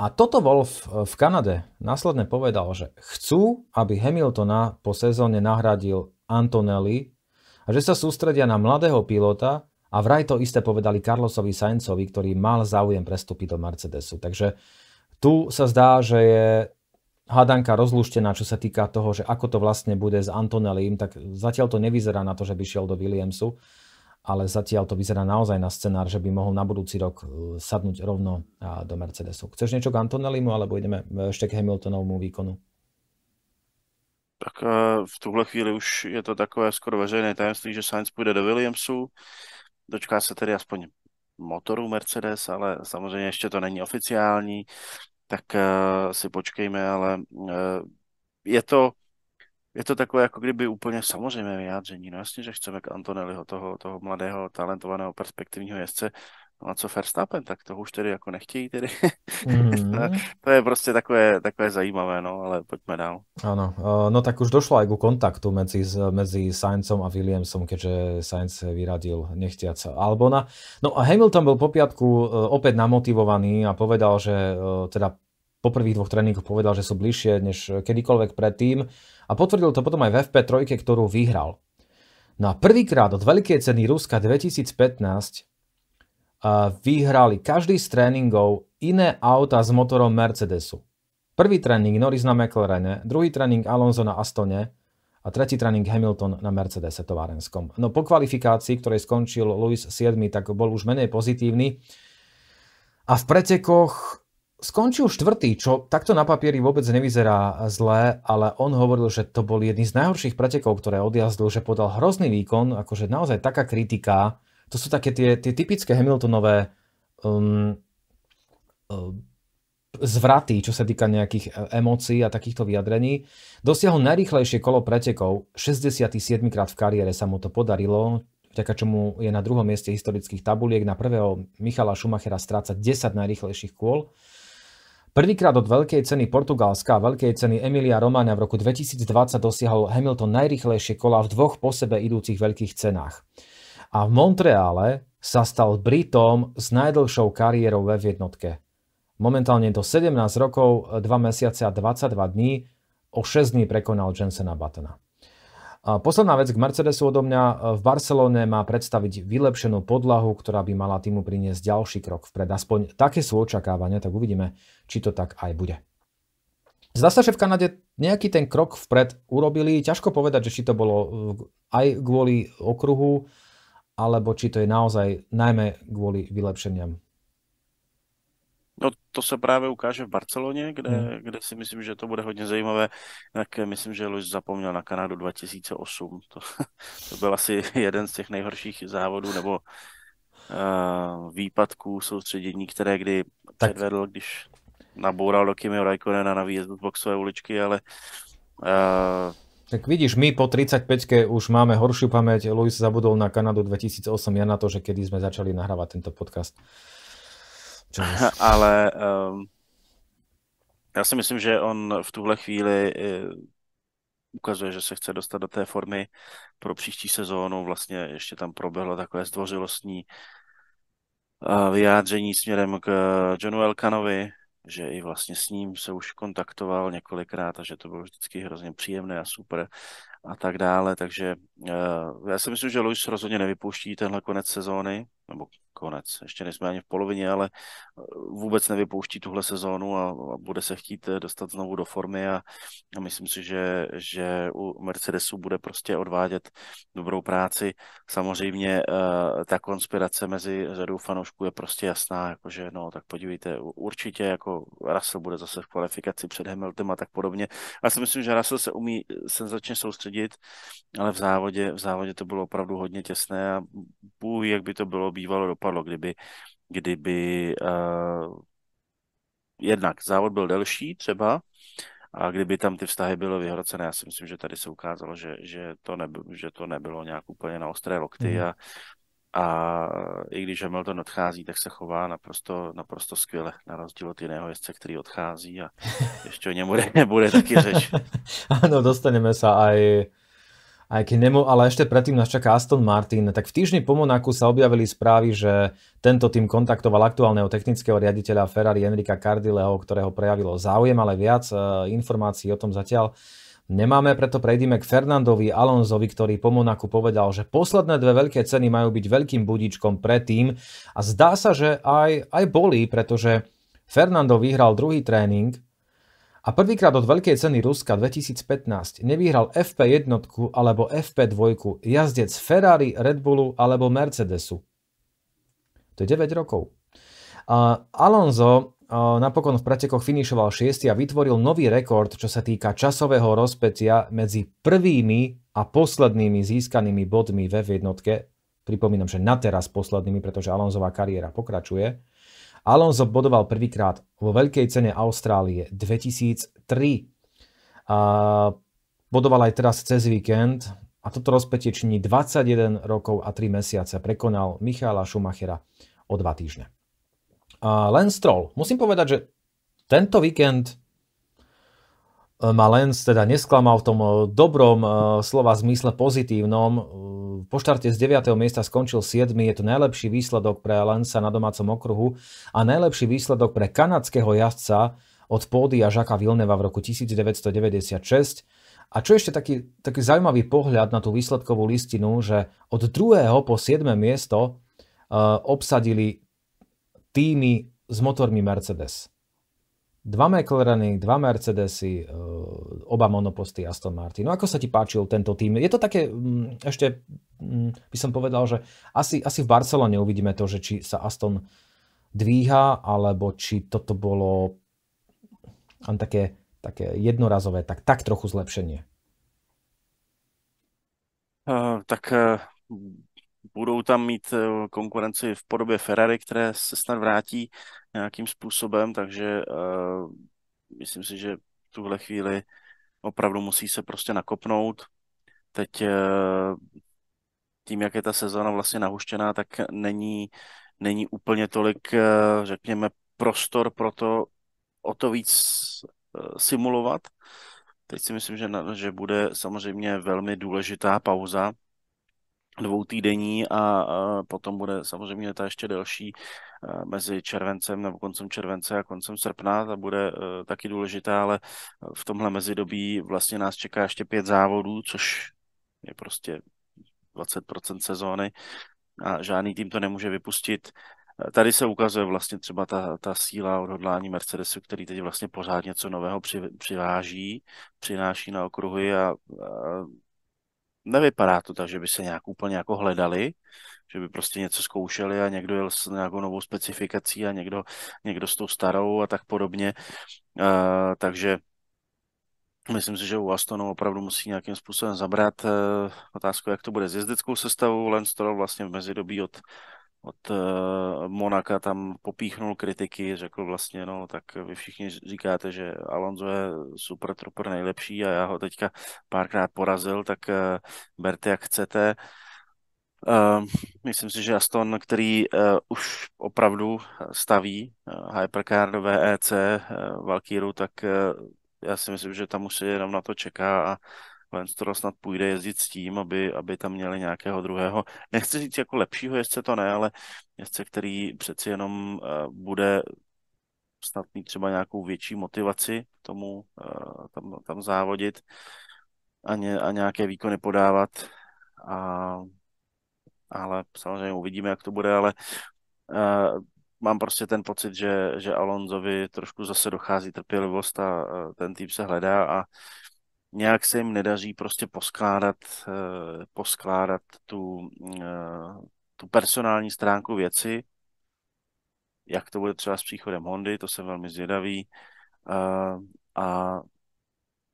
A toto bol v, e, v Kanade. Následne povedal, že chcú, aby Hamiltona po sezóne nahradil Antonelli a že sa sústredia na mladého pilota, a vraj to isté povedali Carlosovi Sainzovi, ktorý mal záujem prestúpiť do Mercedesu. Takže tu sa zdá, že je hádanka rozlúštená, čo sa týka toho, že ako to vlastne bude s Antonelim, tak zatiaľ to nevyzerá na to, že by šiel do Williamsu, ale zatiaľ to vyzerá naozaj na scenár, že by mohol na budúci rok e, sadnúť rovno do Mercedesu. Chceš niečo k Antonelimu, alebo ideme e, ešte k Hamiltonovmu výkonu? Tak e, v tuhle chvíli už je to takové skoro veřejné tajemství, že Sainz půjde do Williamsu. Dočká se tedy aspoň motoru Mercedes, ale samozřejmě ještě to není oficiální, tak uh, si počkejme, ale uh, je to, je to takové jako kdyby úplně samozřejmé vyjádření. No jasně, že chceme k Antonelliho, toho, toho mladého, talentovaného, perspektivního jezdce, No a co Verstappen, tak toho už tedy jako nechtějí tedy. Mm. to je prostě takové, takové zajímavé, no, ale pojďme dál. Áno, e, no tak už došlo aj ku kontaktu medzi, medzi Sainzom a Williamsom, keďže Sainz vyradil nechtiac Albona. No a Hamilton bol po piatku e, opäť namotivovaný a povedal, že e, teda po prvých dvoch tréningoch povedal, že sú bližšie než kedykoľvek predtým a potvrdil to potom aj v FP3, ktorú vyhral. No a prvýkrát od veľkej ceny Ruska 2015 vyhrali každý z tréningov iné auta s motorom Mercedesu. Prvý tréning Norris na McLarene, druhý tréning Alonso na Astone a tretí tréning Hamilton na Mercedese továrenskom. No po kvalifikácii, ktorej skončil Lewis 7, tak bol už menej pozitívny a v pretekoch skončil štvrtý, čo takto na papieri vôbec nevyzerá zle, ale on hovoril, že to bol jedný z najhorších pretekov, ktoré odjazdil, že podal hrozný výkon, akože naozaj taká kritika, to sú také tie, tie typické Hamiltonové um, um zvraty, čo sa týka nejakých e, emócií a takýchto vyjadrení. Dosiahol najrýchlejšie kolo pretekov, 67 krát v kariére sa mu to podarilo, vďaka čomu je na druhom mieste historických tabuliek, na prvého Michala Schumachera stráca 10 najrýchlejších kôl. Prvýkrát od veľkej ceny Portugalska a veľkej ceny Emilia Romagna v roku 2020 dosiahol Hamilton najrýchlejšie kola v dvoch po sebe idúcich veľkých cenách a v Montreale sa stal Britom s najdlhšou kariérou v jednotke. Momentálne do 17 rokov, 2 mesiace a 22 dní o 6 dní prekonal Jensena Buttona. A posledná vec k Mercedesu odo mňa. V Barcelone má predstaviť vylepšenú podlahu, ktorá by mala týmu priniesť ďalší krok vpred. Aspoň také sú očakávania, tak uvidíme, či to tak aj bude. Zdá sa, že v Kanade nejaký ten krok vpred urobili. Ťažko povedať, že či to bolo eh, aj kvôli okruhu, alebo či to je naozaj najmä kvôli vylepšeniam? No to se právě ukáže v Barceloně, kde, mm. kde si myslím, že to bude hodně zajímavé. Tak myslím, že Luis zapomněl na Kanadu 2008. To, to byl asi jeden z těch nejhorších závodů nebo uh, výpadků soustředění, které kdy tak. předvedl, když naboural do Kimi Raikkonena na výjezdu z boxové uličky, ale uh, tak vidíš, my po 35 už máme horšiu pamäť. Luis zabudol na Kanadu 2008, ja na to, že kedy sme začali nahrávať tento podcast. Čo Ale um, ehm, já si myslím, že on v tuhle chvíli e, ukazuje, že se chce dostat do té formy pro příští sezónu. Vlastně ještě tam proběhlo takové zdvořilostní e, vyjádření směrem k e, Johnu Elkanovi, že i vlastně s ním se už kontaktoval několikrát a že to bylo vždycky hrozně příjemné a super a tak dále, takže uh, já si myslím, že Luis rozhodně nevypouští tenhle konec sezóny, nebo konec. Ještě nejsme ani v polovině, ale eh, vůbec nevypouští tuhle sezónu a, a bude se chtít eh, dostat znovu do formy a, a myslím si, že, že u Mercedesu bude prostě odvádět dobrou práci. Samozřejmě uh, ta konspirace mezi řadou fanoušků je prostě jasná, jakože no tak podívejte, určitě jako Russell bude zase v kvalifikaci před Hamiltonem a tak podobně. Já si myslím, že Russell se umí senzačně soustředit, ale v závodě, v závodě to bylo opravdu hodně těsné a bůh, jak by to bylo bývalo dopadlo, kdyby, kdyby uh, jednak závod byl delší třeba, a kdyby tam ty vztahy byly vyhrocené, já si myslím, že tady se ukázalo, že, že, to, nebylo, že to nebylo nějak úplně na ostré lokty mm. a, a i když Hamilton odchází, tak se chová naprosto, naprosto skvěle, na rozdíl od jiného jezdce, který odchází a ještě o něm bude, nebude taky řeč. ano, dostaneme se aj aj keď nemo, ale ešte predtým nás čaká Aston Martin. Tak v týždni po Monaku sa objavili správy, že tento tým kontaktoval aktuálneho technického riaditeľa Ferrari Enrika Cardileho, ktorého prejavilo záujem, ale viac e, informácií o tom zatiaľ nemáme, preto prejdime k Fernandovi Alonsovi, ktorý po Monaku povedal, že posledné dve veľké ceny majú byť veľkým budičkom pre tým a zdá sa, že aj, aj boli, pretože Fernando vyhral druhý tréning, a prvýkrát od veľkej ceny Ruska 2015 nevyhral FP1 alebo FP2 jazdec Ferrari, Red Bullu alebo Mercedesu. To je 9 rokov. Alonso napokon v pretekoch finišoval 6 a vytvoril nový rekord, čo sa týka časového rozpetia medzi prvými a poslednými získanými bodmi v F1. Pripomínam, že na teraz poslednými, pretože Alonzová kariéra pokračuje. Alonso bodoval prvýkrát vo veľkej cene Austrálie 2003. A bodoval aj teraz cez víkend a toto rozpetie činí 21 rokov a 3 mesiace. Prekonal Michála Schumachera o 2 týždne. A len Stroll. Musím povedať, že tento víkend E, ma len teda nesklamal v tom e, dobrom e, slova zmysle pozitívnom. Po štarte z 9. miesta skončil 7. Je to najlepší výsledok pre Lensa na domácom okruhu a najlepší výsledok pre kanadského jazdca od pódia Žaka Vilneva v roku 1996. A čo ešte taký, taký zaujímavý pohľad na tú výsledkovú listinu, že od 2. po 7. miesto obsadili týmy s motormi Mercedes. Dva McLareny, dva Mercedesy, e, oba monoposty Aston Martin. No ako sa ti páčil tento tým? Je to také, mm, ešte mm, by som povedal, že asi, asi v Barcelone uvidíme to, že či sa Aston dvíha, alebo či toto bolo len také, také jednorazové, tak, tak trochu zlepšenie. Uh, tak uh, budou tam mít uh, konkurenci v podobě Ferrari, které se snad vrátí nějakým způsobem, takže uh, myslím si, že v tuhle chvíli opravdu musí se prostě nakopnout. Teď uh, tím, jak je ta sezóna vlastně nahuštěná, tak není, není úplně tolik, uh, řekněme, prostor pro to o to víc uh, simulovat. Teď si myslím, že, na, že bude samozřejmě velmi důležitá pauza, dvou týdení a potom bude samozřejmě ta ještě delší e, mezi červencem nebo koncem července a koncem srpna, ta bude e, taky důležitá, ale v tomhle mezidobí vlastně nás čeká ještě pět závodů, což je prostě 20% sezóny a žádný tým to nemůže vypustit. E, tady se ukazuje vlastně třeba ta, ta síla odhodlání Mercedesu, který teď vlastně pořád něco nového při, přiváží, přináší na okruhy a, a nevypadá to tak, že by se nějak úplně jako hledali, že by prostě něco zkoušeli a někdo jel s nějakou novou specifikací a někdo, někdo s tou starou a tak podobně. Uh, takže Myslím si, že u Astonu opravdu musí nějakým způsobem zabrat eh, otázku, jak to bude s jezdeckou sestavou. Lance Stroll vlastně v mezidobí od od eh, Monaka tam popíchnul kritiky, řekl vlastně, no tak vy všichni říkáte, že Alonso je super trooper nejlepší a já ho teďka párkrát porazil, tak eh, berte jak chcete. Ehm, myslím si, že Aston, který eh, už opravdu staví Hypercar do EC Valkyru, tak já si myslím, že tam už se jenom na to čeká a Lance to snad půjde jezdit s tím, aby, aby tam měli nějakého druhého. Nechci říct jako lepšího jezdce to ne, ale jezdce, který přeci jenom eh, bude snad mít třeba nějakou větší motivaci k tomu eh, tam, tam závodit a, ně, a nějaké výkony podávat. A, ale samozřejmě uvidíme, jak to bude, ale eh, mám prostě ten pocit, že, že Alonzovi trošku zase dochází trpělivost a ten tým se hledá a nějak se jim nedaří prostě poskládat, eh, poskládat tu, eh, tu personální stránku věci, jak to bude třeba s příchodem Hondy, to jsem velmi zvědavý. Eh, a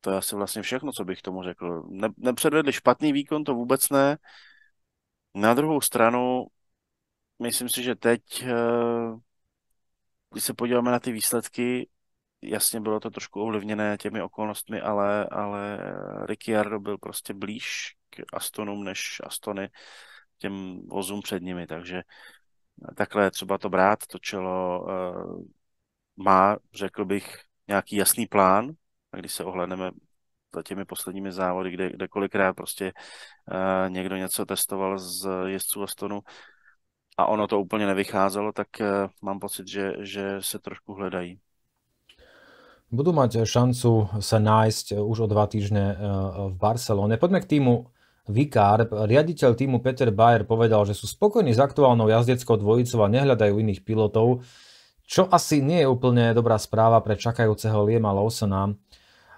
to je asi vlastně všechno, co bych tomu řekl. Ne, nepředvedli špatný výkon, to vůbec ne. Na druhou stranu, myslím si, že teď, když se podíváme na ty výsledky, jasně bylo to trošku ovlivněné těmi okolnostmi, ale, ale Ricciardo byl prostě blíž k Astonům než Astony těm vozům před nimi, takže takhle třeba to brát, to čelo uh, má, řekl bych, nějaký jasný plán, a když se ohledneme za těmi posledními závody, kde, kde kolikrát prostě uh, někdo něco testoval z jezdců Astonu a ono to úplně nevycházelo, tak uh, mám pocit, že, že se trošku hledají budú mať šancu sa nájsť e, už o dva týždne e, v Barcelone. Poďme k týmu Vikár. Riaditeľ týmu Peter Bayer povedal, že sú spokojní s aktuálnou jazdeckou dvojicou a nehľadajú iných pilotov, čo asi nie je úplne dobrá správa pre čakajúceho Liema Lawsona.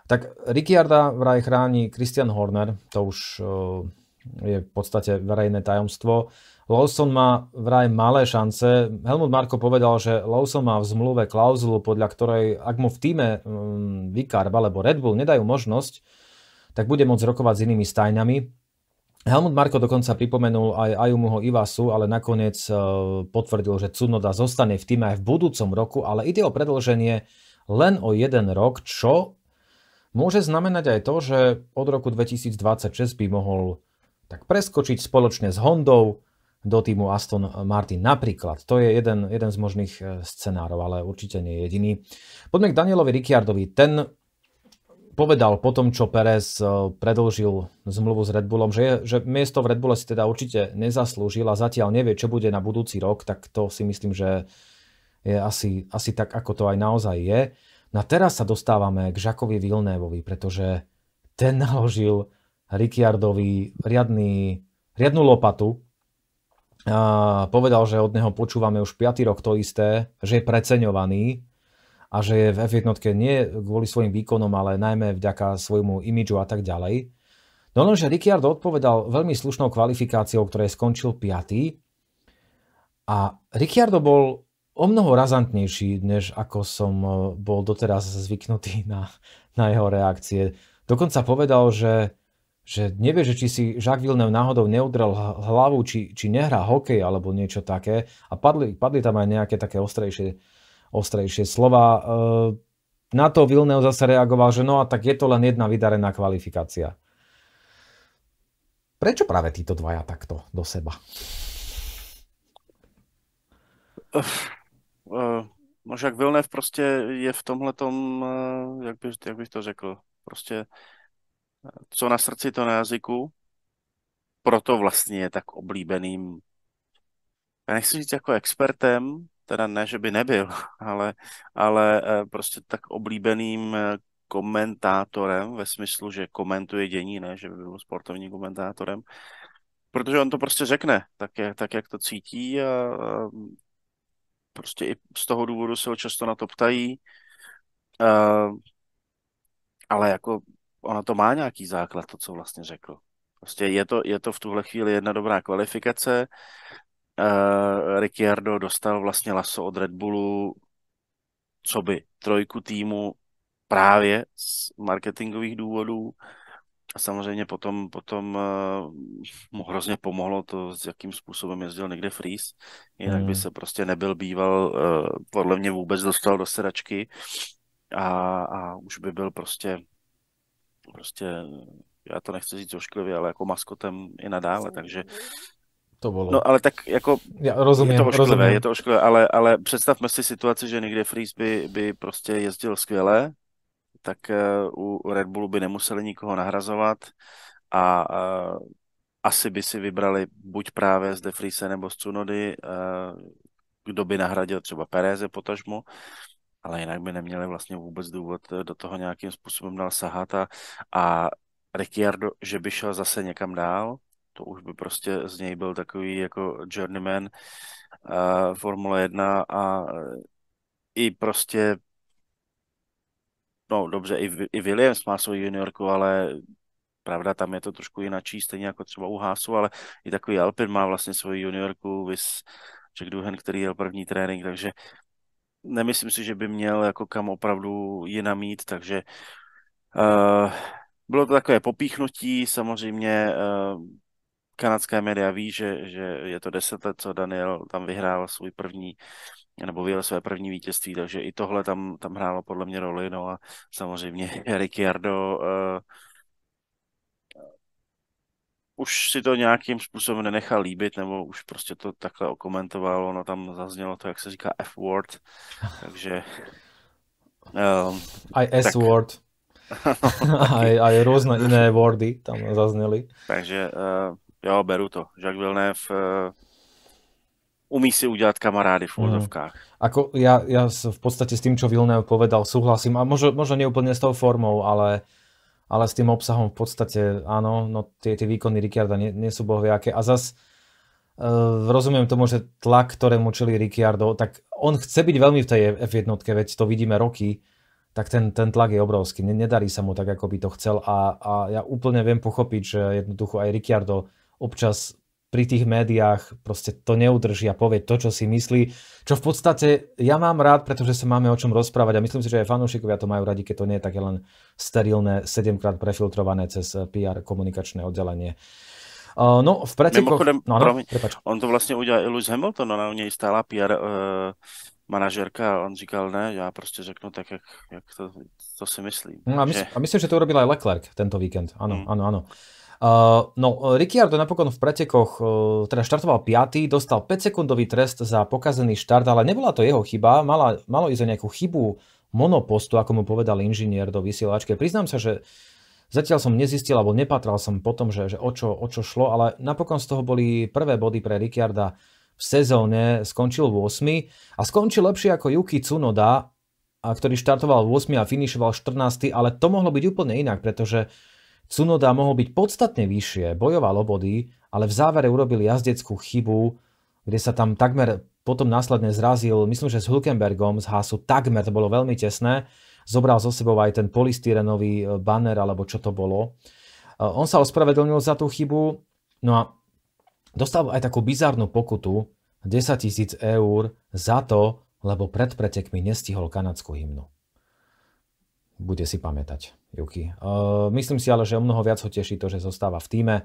Tak Ricciarda vraj chráni Christian Horner, to už e, je v podstate verejné tajomstvo. Lawson má vraj malé šance. Helmut Marko povedal, že Lawson má v zmluve klauzulu, podľa ktorej ak mu v týme um, mm, Vicarb alebo Red Bull nedajú možnosť, tak bude môcť rokovať s inými stajňami. Helmut Marko dokonca pripomenul aj Ayumuho Ivasu, ale nakoniec uh, potvrdil, že Cunoda zostane v týme aj v budúcom roku, ale ide o predlženie len o jeden rok, čo môže znamenať aj to, že od roku 2026 by mohol tak preskočiť spoločne s Hondou do týmu Aston Martin. Napríklad, to je jeden, jeden z možných e, scenárov, ale určite nie jediný. Poďme k Danielovi Ricciardovi. Ten povedal po tom, čo Perez e, predlžil zmluvu s Red Bullom, že, je, že miesto v Red Bulle si teda určite nezaslúžil a zatiaľ nevie, čo bude na budúci rok, tak to si myslím, že je asi, asi tak, ako to aj naozaj je. No a teraz sa dostávame k Žakovi Vilnévovi, pretože ten naložil Ricciardovi riadny, riadnu lopatu a povedal, že od neho počúvame už 5. rok to isté, že je preceňovaný a že je v F1 nie kvôli svojim výkonom, ale najmä vďaka svojmu imidžu a tak ďalej. No lenže Ricciardo odpovedal veľmi slušnou kvalifikáciou, ktorej skončil 5. A Ricciardo bol o mnoho razantnejší, než ako som eh, bol doteraz zvyknutý na, na jeho reakcie. Dokonca povedal, že že nevie, že či si Jacques Villeneuve náhodou neudrel hlavu, či, či nehrá hokej alebo niečo také. A padli, padli tam aj nejaké také ostrejšie, ostrejšie slova. Ehm, na to Villeneuve zase reagoval, že no a tak je to len jedna vydarená kvalifikácia. Prečo práve títo dvaja takto do seba? Uh, uh, no Jacques Villeneuve je v tomhletom, uh, jak, by, jak bych to řekl, proste co na srdci, to na jazyku. Proto vlastně je tak oblíbeným, já nechci říct jako expertem, teda ne, že by nebyl, ale, ale eh, prostě tak oblíbeným eh, komentátorem ve smyslu, že komentuje dění, ne, že by byl sportovním komentátorem, protože on to prostě řekne, tak, je, tak jak to cítí a, prostě i z toho důvodu se ho často na to ptají, eh, ale jako ono to má nějaký základ, to, co vlastně řekl. Prostě je to, je to v tuhle chvíli jedna dobrá kvalifikace. Uh, Ricciardo dostal vlastně laso od Red Bullu co by trojku týmu právě z marketingových důvodů. A samozřejmě potom, potom uh, mu hrozně pomohlo to, s jakým způsobem jezdil někde Freeze. Jinak mm. by hmm. se prostě nebyl býval, uh, podle mě vůbec dostal do sedačky a, a už by byl prostě prostě, já to nechci říct ošklivě, ale jako maskotem i nadále, takže to bylo. No ale tak jako, ja, rozumím, je to ošklivé, rozumím. je to ošklivé, ale, ale představme si situaci, že někde Freeze by, by prostě jezdil skvěle, tak eh, u Red Bullu by nemuseli nikoho nahrazovat a, a asi by si vybrali buď právě z De Friese nebo z Cunody, eh, kdo by nahradil třeba Pereze potažmu ale jinak by neměli vlastně vůbec důvod eh, do toho nějakým způsobem dal sahat a, a Ricciardo, že by šel zase někam dál, to už by prostě z něj byl takový jako journeyman uh, Formule 1 a eh, i prostě no dobře, i, i Williams má svou juniorku, ale pravda, tam je to trošku jináčí, stejně jako třeba u Hásu, ale i takový Alpin má vlastně svoji juniorku, vis Jack Duhan, který jel první trénink, takže nemyslím si, že by měl jako kam opravdu jinam mít, takže uh, bylo to takové popíchnutí, samozřejmě uh, eh, kanadské média ví, že, že je to deset let, co Daniel tam vyhrál svůj první nebo vyjel své první vítězství, takže i tohle tam, tam hrálo podle mě roli, no a samozřejmě Ricciardo uh, už si to nějakým způsobem nenechal líbit, nebo už prostě to takhle okomentoval, Ono tam zaznělo to, jak se říká F-word, takže... Um, ehm, aj S-word. Tak... no, aj, aj rôzne iné wordy tam zazněly. Takže uh, jo, beru to. Jacques Villeneuve uh, umí si udělat kamarády v mm. úvodovkách. Mm. Ako ja, ja v podstate s tým, čo Villeneuve povedal, súhlasím. A možno, možno neúplne s tou formou, ale ale s tým obsahom v podstate áno, no tie, tie výkony Ricciarda nie, nie sú bohviaké. A zas uh, rozumiem tomu, že tlak, ktorému čili Ricciardo, tak on chce byť veľmi v tej F1, veď to vidíme roky, tak ten, ten tlak je obrovský. Nedarí sa mu tak, ako by to chcel a, a ja úplne viem pochopiť, že jednoducho aj Ricciardo občas pri tých médiách proste to neudrží a povie to, čo si myslí, čo v podstate ja mám rád, pretože sa máme o čom rozprávať a myslím si, že aj fanúšikovia to majú radi, keď to nie je také len sterilné, sedemkrát prefiltrované cez eh, PR komunikačné oddelenie. Uh, no, v pretekoch... no, no, on to vlastne udělal i Lewis Hamilton, ona u nej stála PR uh, eh, manažerka a on říkal, ne, ja proste řeknu tak, jak, jak to, to si myslím. No, a, mysl, že... a myslím, že to urobil aj Leclerc tento víkend, áno, áno, mm. áno. Uh, no, Ricciardo napokon v pretekoch, uh, teda štartoval 5. dostal 5-sekundový trest za pokazený štart, ale nebola to jeho chyba, mala, malo ísť o nejakú chybu monopostu, ako mu povedal inžinier do vysielačke. Priznám sa, že Zatiaľ som nezistil, alebo nepatral som potom, že, že o, čo, o čo šlo, ale napokon z toho boli prvé body pre Ricciarda v sezóne, skončil v 8. a skončil lepšie ako Yuki Tsunoda, a ktorý štartoval v 8. a finišoval 14. ale to mohlo byť úplne inak, pretože Cunoda mohol byť podstatne vyššie, bojoval obody, ale v závere urobil jazdeckú chybu, kde sa tam takmer potom následne zrazil, myslím, že s Hülkenbergom z hásu takmer, to bolo veľmi tesné, zobral zo sebou aj ten polystyrenový e, banner, alebo čo to bolo. E, on sa ospravedlnil za tú chybu, no a dostal aj takú bizárnu pokutu, 10 tisíc eur za to, lebo pred pretekmi nestihol kanadskú hymnu bude si pamätať Juki. Uh, myslím si ale, že o mnoho viac ho teší to, že zostáva v týme.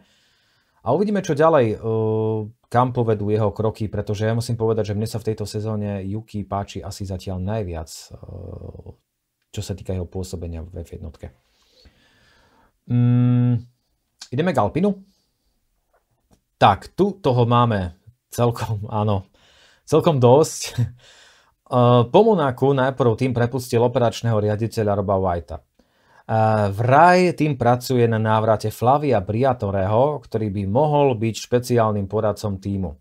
A uvidíme, čo ďalej, uh, kam povedú jeho kroky, pretože ja musím povedať, že mne sa v tejto sezóne Juki páči asi zatiaľ najviac, uh, čo sa týka jeho pôsobenia v F1. Um, mm, ideme k Alpinu. Tak, tu toho máme celkom, áno, celkom dosť. Eh, po Monáku najprv tým prepustil operačného riaditeľa Roba Whitea. Eh, vraj tým pracuje na návrate Flavia Briatoreho, ktorý by mohol byť špeciálnym poradcom týmu. Eh,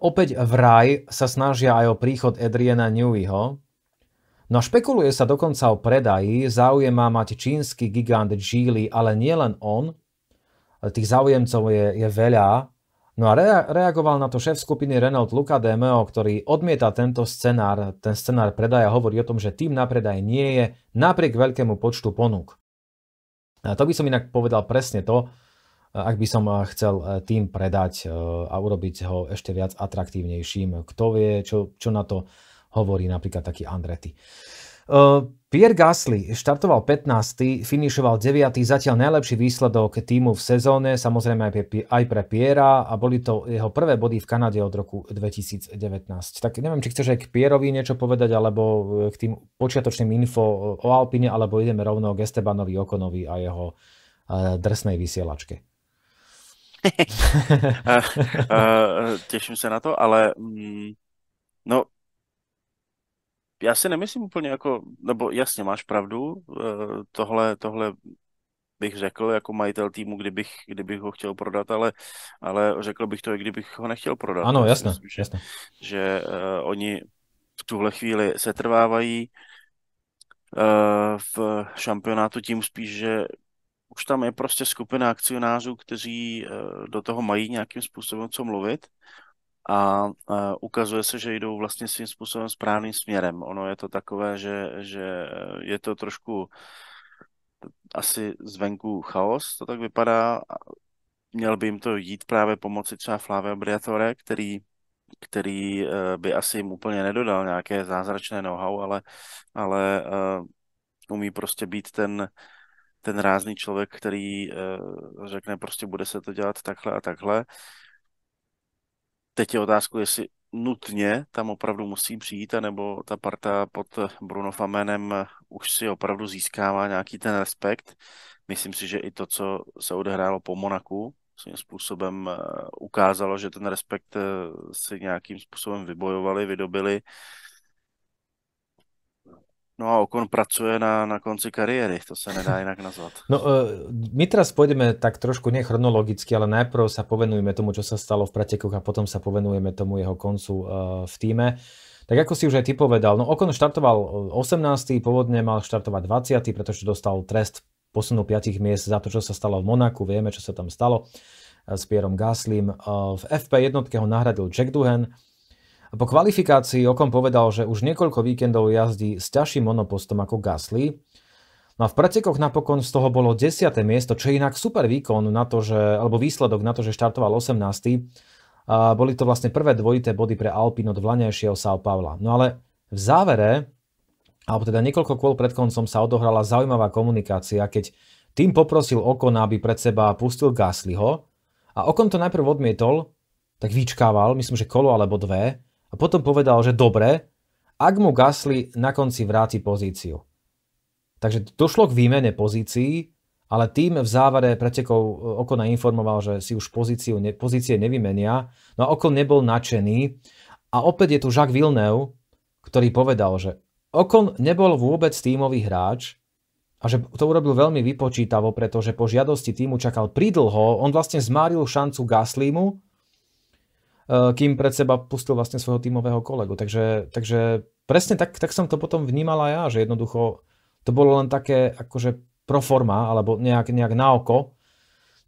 opäť vraj sa snažia aj o príchod Adriana Newyho. No špekuluje sa dokonca o predaji, záujem má mať čínsky gigant Geely, ale nielen on, tých záujemcov je, je veľa, No a rea- reagoval na to šéf skupiny Renault Luca Demeo, ktorý odmieta tento scenár. Ten scenár predaja hovorí o tom, že tým na predaj nie je napriek veľkému počtu ponúk. A to by som inak povedal presne to, ak by som eh, chcel eh, tým predať eh, a urobiť ho ešte viac atraktívnejším. Kto vie, čo, čo na to hovorí napríklad taký Andretti. Pierre Gasly štartoval 15., finišoval 9., zatiaľ najlepší výsledok týmu v sezóne, samozrejme aj pre, aj pre Piera a boli to jeho prvé body v Kanade od roku 2019. Tak neviem, či chceš aj k Pierovi niečo povedať, alebo e, k tým počiatočným info o Alpine, alebo ideme rovno k Estebanovi Okonovi a jeho e, drsnej vysielačke. uh, uh, na to, ale mm, no já si nemyslím úplně jako, nebo jasně máš pravdu, eh, tohle, tohle bych řekl jako majitel týmu, kdybych, kdybych ho chtěl prodat, ale, ale řekl bych to, i kdybych ho nechtěl prodat. Ano, jasné. Myslím, že, jasné. že uh, oni v tuhle chvíli se trvávají uh, v šampionátu tím spíš, že už tam je prostě skupina akcionářů, kteří uh, do toho mají nějakým způsobem co mluvit a ukazuje se, že jdou vlastně svým způsobem správným směrem. Ono je to takové, že, že je to trošku asi zvenku chaos, to tak vypadá. Měl by jim to jít právě pomoci třeba Flávio Briatore, který který eh, by asi jim úplně nedodal nějaké zázračné know-how, ale, ale eh, umí prostě být ten, ten rázný člověk, který eh, řekne prostě bude se to dělat takhle a takhle Teď je otázku, jestli nutně tam opravdu musí přijít, anebo ta parta pod Bruno Famenem už si opravdu získává nějaký ten respekt. Myslím si, že i to, co se odehrálo po Monaku, svým způsobem eh, ukázalo, že ten respekt eh, si nějakým způsobem vybojovali, vydobili. No a Okon pracuje na, na konci kariéry, to sa nedá inak nazvať. No, e, my teraz pôjdeme tak trošku nechronologicky, ale najprv sa povenujeme tomu, čo sa stalo v pretekoch a potom sa povenujeme tomu jeho koncu e, v týme. Tak ako si už aj ty povedal, no Okon štartoval 18. E, pôvodne mal štartovať 20. pretože dostal trest posunu 5 miest za to, čo sa stalo v Monaku, vieme, čo sa tam stalo s Pierom Gaslim. V FP jednotke ho nahradil Jack Duhan, po kvalifikácii Okon povedal, že už niekoľko víkendov jazdí s ťažším monopostom ako Gasly. No a v pretekoch napokon z toho bolo 10. miesto, čo je inak super výkon na to, že, alebo výsledok na to, že štartoval 18. A boli to vlastne prvé dvojité body pre Alpine od vlanejšieho São Paula. No ale v závere, alebo teda niekoľko kôl pred koncom sa odohrala zaujímavá komunikácia, keď tým poprosil Okona, aby pred seba pustil Gaslyho a Okon to najprv odmietol, tak vyčkával, myslím, že kolo alebo dve, a potom povedal, že dobre, ak mu Gasly na konci vráti pozíciu. Takže došlo k výmene pozícií, ale tým v závare pretekov e, Okona informoval, že si už pozíciu, ne, pozície nevymenia. No a Okon nebol nadšený. A opäť je tu Jacques Villeneuve, ktorý povedal, že Okon nebol vôbec tímový hráč a že to urobil veľmi vypočítavo, pretože po žiadosti týmu čakal pridlho, on vlastne zmáril šancu Gaslimu Eh, kým pred seba pustil vlastne svojho tímového kolegu. Takže, takže presne tak, tak som to potom vnímala ja, že jednoducho to bolo len také akože pro forma, alebo nejak, nejak na oko,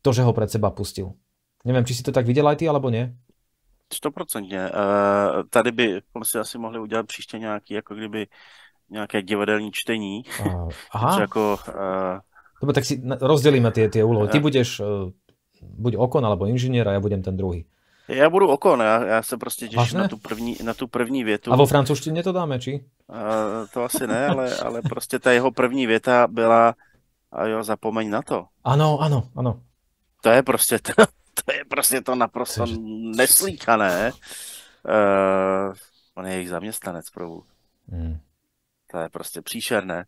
to, že ho pred seba pustil. Neviem, či si to tak videl aj ty, alebo nie? 100%. Eh, tady by si asi mohli udělat příště nějaký, jako kdyby nějaké divadelní čtení. Aha. jako, uh... Dobre, tak si rozdelíme tie, tie úlohy. Ty budeš uh, buď okon alebo inžinier a ja budem ten druhý. Já budu okon, já, ja se prostě teším na tu, první, na tú první větu. A vo francúzštine to dáme, či? Uh, to asi ne, ale, ale prostě ta jeho první věta byla a jo, zapomeň na to. Ano, ano, ano. To je prostě to, to, je prostě to naprosto Tež... neslíkané. Uh, eh, on je ich zaměstnanec prvú. Hmm. To je prostě příšerné.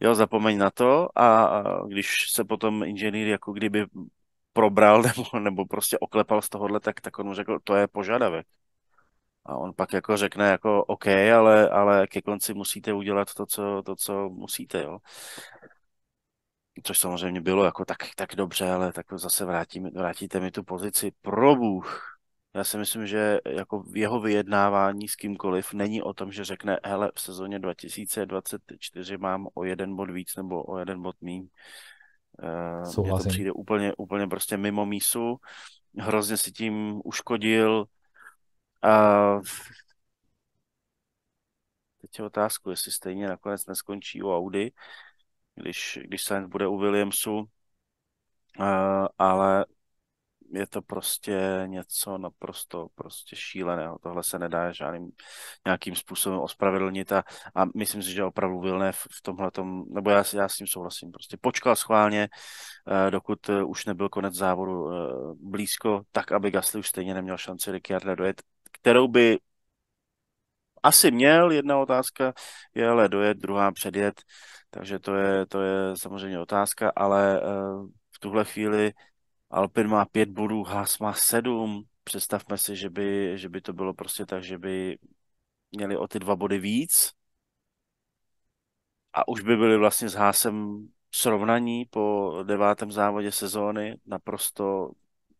Jo, zapomeň na to a, a když se potom inženýr jako kdyby probral nebo, nebo prostě oklepal z tohohle, tak, tak on mu řekl, to je požadavek. A on pak jako řekne jako OK, ale, ale ke konci musíte udělat to, co, to, co musíte, jo. Což samozřejmě bylo jako tak, tak dobře, ale tak zase vrátí, vrátíte mi tu pozici. Bůh. Já si myslím, že jako jeho vyjednávání s kýmkoliv není o tom, že řekne, hele, v sezóně 2024 mám o jeden bod víc nebo o jeden bod méně. Uh, eh, mne to přijde úplně, úplně prostě mimo mísu. Hrozně si tím uškodil. A teď je otázku, jestli stejně nakonec neskončí u Audi, když, když Sainz bude u Williamsu, uh, ale je to prostě něco naprosto prostě šíleného. Tohle se nedá žádným nějakým způsobem ospravedlnit a, a myslím si, že opravdu Vilné v, v tomhle tom, nebo já, já s tím souhlasím, prostě počkal schválně, eh, dokud eh, už nebyl konec závodu eh, blízko, tak aby Gasly už stejně neměl šanci Ricciarda dojet, kterou by asi měl, jedna otázka je ale dojet, druhá předjet, takže to je, to je samozřejmě otázka, ale v tuhle chvíli Alpin má pět bodů, Haas má sedm. Představme si, že by, že by to bylo prostě tak, že by měli o ty dva body víc a už by byli vlastně s Hásem srovnaní po devátém závodě sezóny. Naprosto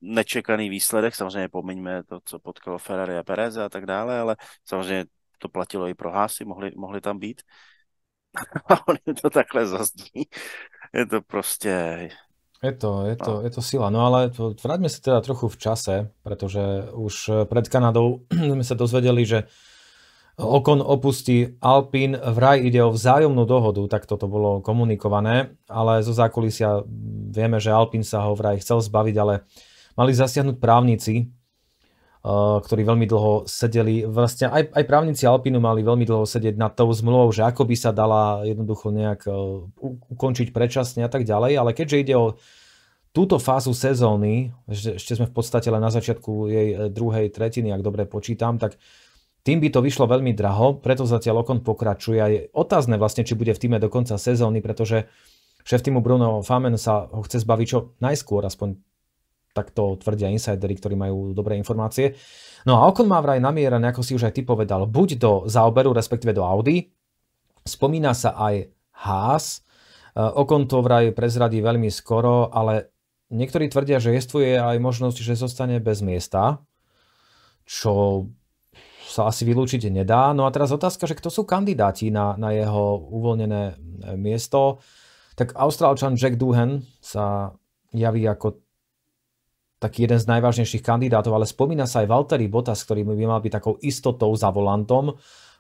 nečekaný výsledek, samozřejmě pomeňme to, co potkalo Ferrari a Perez a tak dále, ale samozřejmě to platilo i pro Hásy, mohli, mohli tam být. a on to takhle zazní. Je to prostě je to, je to, no. je to sila. No ale vráťme sa teda trochu v čase, pretože už pred Kanadou sme sa dozvedeli, že Okon opustí Alpín, vraj ide o vzájomnú dohodu, tak toto bolo komunikované, ale zo zákulisia vieme, že Alpín sa ho vraj chcel zbaviť, ale mali zasiahnuť právnici Eh, ktorí veľmi dlho sedeli, vlastne aj, aj právnici Alpinu mali veľmi dlho sedieť nad tou zmluvou, že ako by sa dala jednoducho nejak eh, ukončiť predčasne a tak ďalej, ale keďže ide o túto fázu sezóny, že ešte sme v podstate len na začiatku jej eh, druhej tretiny, ak dobre počítam, tak tým by to vyšlo veľmi draho, preto zatiaľ Okon pokračuje a je otázne vlastne, či bude v týme do konca sezóny, pretože šéf týmu Bruno Famen sa ho chce zbaviť čo najskôr, aspoň tak to tvrdia insidery, ktorí majú dobré informácie. No a Okon má vraj namieran, ako si už aj ty povedal, buď do zaoberu, respektíve do Audi. Spomína sa aj Haas. E, Okon to vraj prezradí veľmi skoro, ale niektorí tvrdia, že jestvuje aj možnosť, že zostane bez miesta, čo sa asi vylúčiť nedá. No a teraz otázka, že kto sú kandidáti na, na jeho uvoľnené e, miesto. Tak austrálčan Jack Duhan sa javí ako taký jeden z najvážnejších kandidátov, ale spomína sa aj Valtteri Bottas, ktorý by mal byť takou istotou za volantom.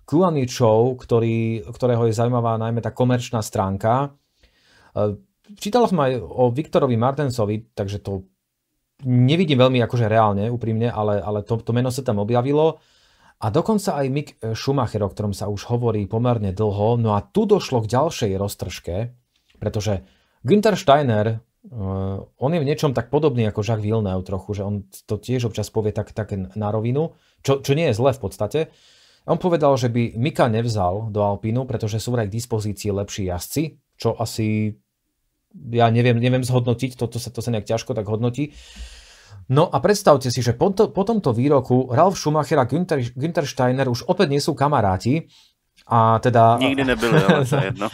Kuani Chow, ktorý, ktorého je zaujímavá najmä tá komerčná stránka. E, Čítal som aj o Viktorovi Martensovi, takže to nevidím veľmi akože reálne, úprimne, ale, ale to, to meno sa tam objavilo. A dokonca aj Mick Schumacher, o ktorom sa už hovorí pomerne dlho. No a tu došlo k ďalšej roztržke, pretože Günther Steiner Eh, on je v niečom tak podobný ako Jacques Villeneuve trochu, že on to tiež občas povie tak, tak na rovinu, čo, čo nie je zle v podstate. On povedal, že by Mika nevzal do Alpínu, pretože sú vraj k dispozícii lepší jazdci, čo asi ja neviem, neviem zhodnotiť, to, sa, to sa nejak ťažko tak hodnotí. No a predstavte si, že po, to, po tomto výroku Ralf Schumacher a Günther, Günther Steiner už opäť nie sú kamaráti, a teda... Nikdy nebyli, ale jedno.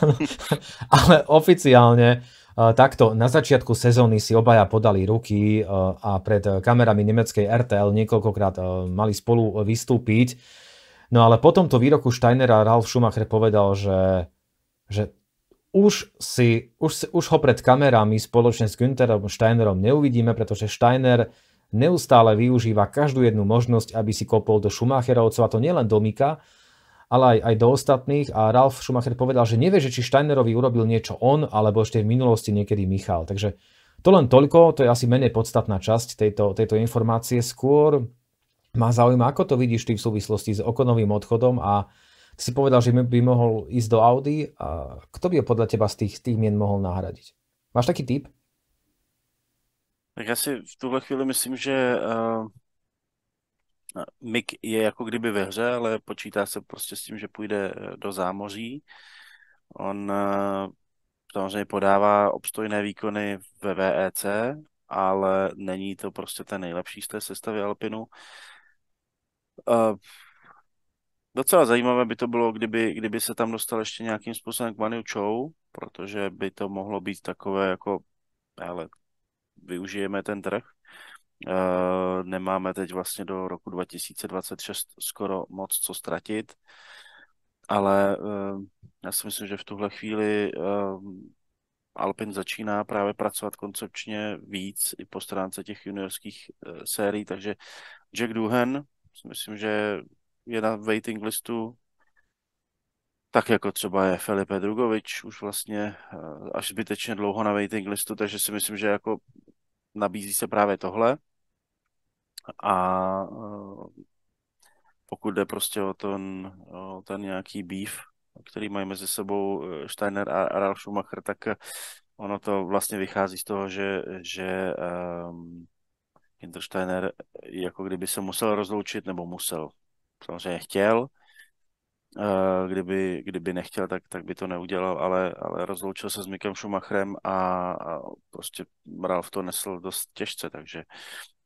ale oficiálne Eh, takto, na začiatku sezóny si obaja podali ruky eh, a pred kamerami nemeckej RTL niekoľkokrát eh, mali spolu vystúpiť. No ale po tomto výroku Steinera Ralf Schumacher povedal, že, že už, si, už, už ho pred kamerami spoločne s Günterom Steinerom neuvidíme, pretože Steiner neustále využíva každú jednu možnosť, aby si kopol do Schumacherovcov a to nielen do Mika, ale aj, aj do ostatných a Ralf Schumacher povedal, že nevie, že či Steinerovi urobil niečo on, alebo ešte v minulosti niekedy Michal. Takže to len toľko, to je asi menej podstatná časť tejto, tejto informácie. Skôr ma zaujíma, ako to vidíš ty v súvislosti s okonovým odchodom a ty si povedal, že by mohol ísť do Audi. A kto by ho podľa teba z tých, tých mien mohol nahradiť? Máš taký typ? Tak já si v tuhle chvíli myslím, že uh, Mik je jako kdyby ve hře, ale počítá se prostě s tím, že půjde eh, do zámoří. On eh, samozřejmě podává obstojné výkony ve VEC, ale není to prostě ten nejlepší z té sestavy Alpinu. Eh, docela zajímavé by to bylo, kdyby, kdyby se tam dostal ještě nějakým způsobem k Manu Chou, protože by to mohlo být takové jako, ale využijeme ten trh. Eh, nemáme teď vlastně do roku 2026 skoro moc co ztratit, ale eh, já si myslím, že v tuhle chvíli eh, Alpin začíná právě pracovat koncepčně víc i po stránce těch juniorských sérií, takže Jack Duhan si myslím, že je na waiting listu tak jako třeba je Felipe Drugovič už vlastně až zbytečně dlouho na waiting listu, takže si myslím, že jako nabízí se právě tohle. A eh, pokud jde prostě o ten, o ten nějaký býv, který mají mezi sebou eh, Steiner a Ralf Schumacher, tak eh, ono to vlastně vychází z toho, že, že um, Hintersteiner jako kdyby se musel rozloučit, nebo musel, samozřejmě chtěl, Eh, kdyby, kdyby nechtěl, tak, tak by to neudělal, ale, ale rozloučil se s Mikem Šumachrem a, a prostě Ralf to nesl dost těžce, takže,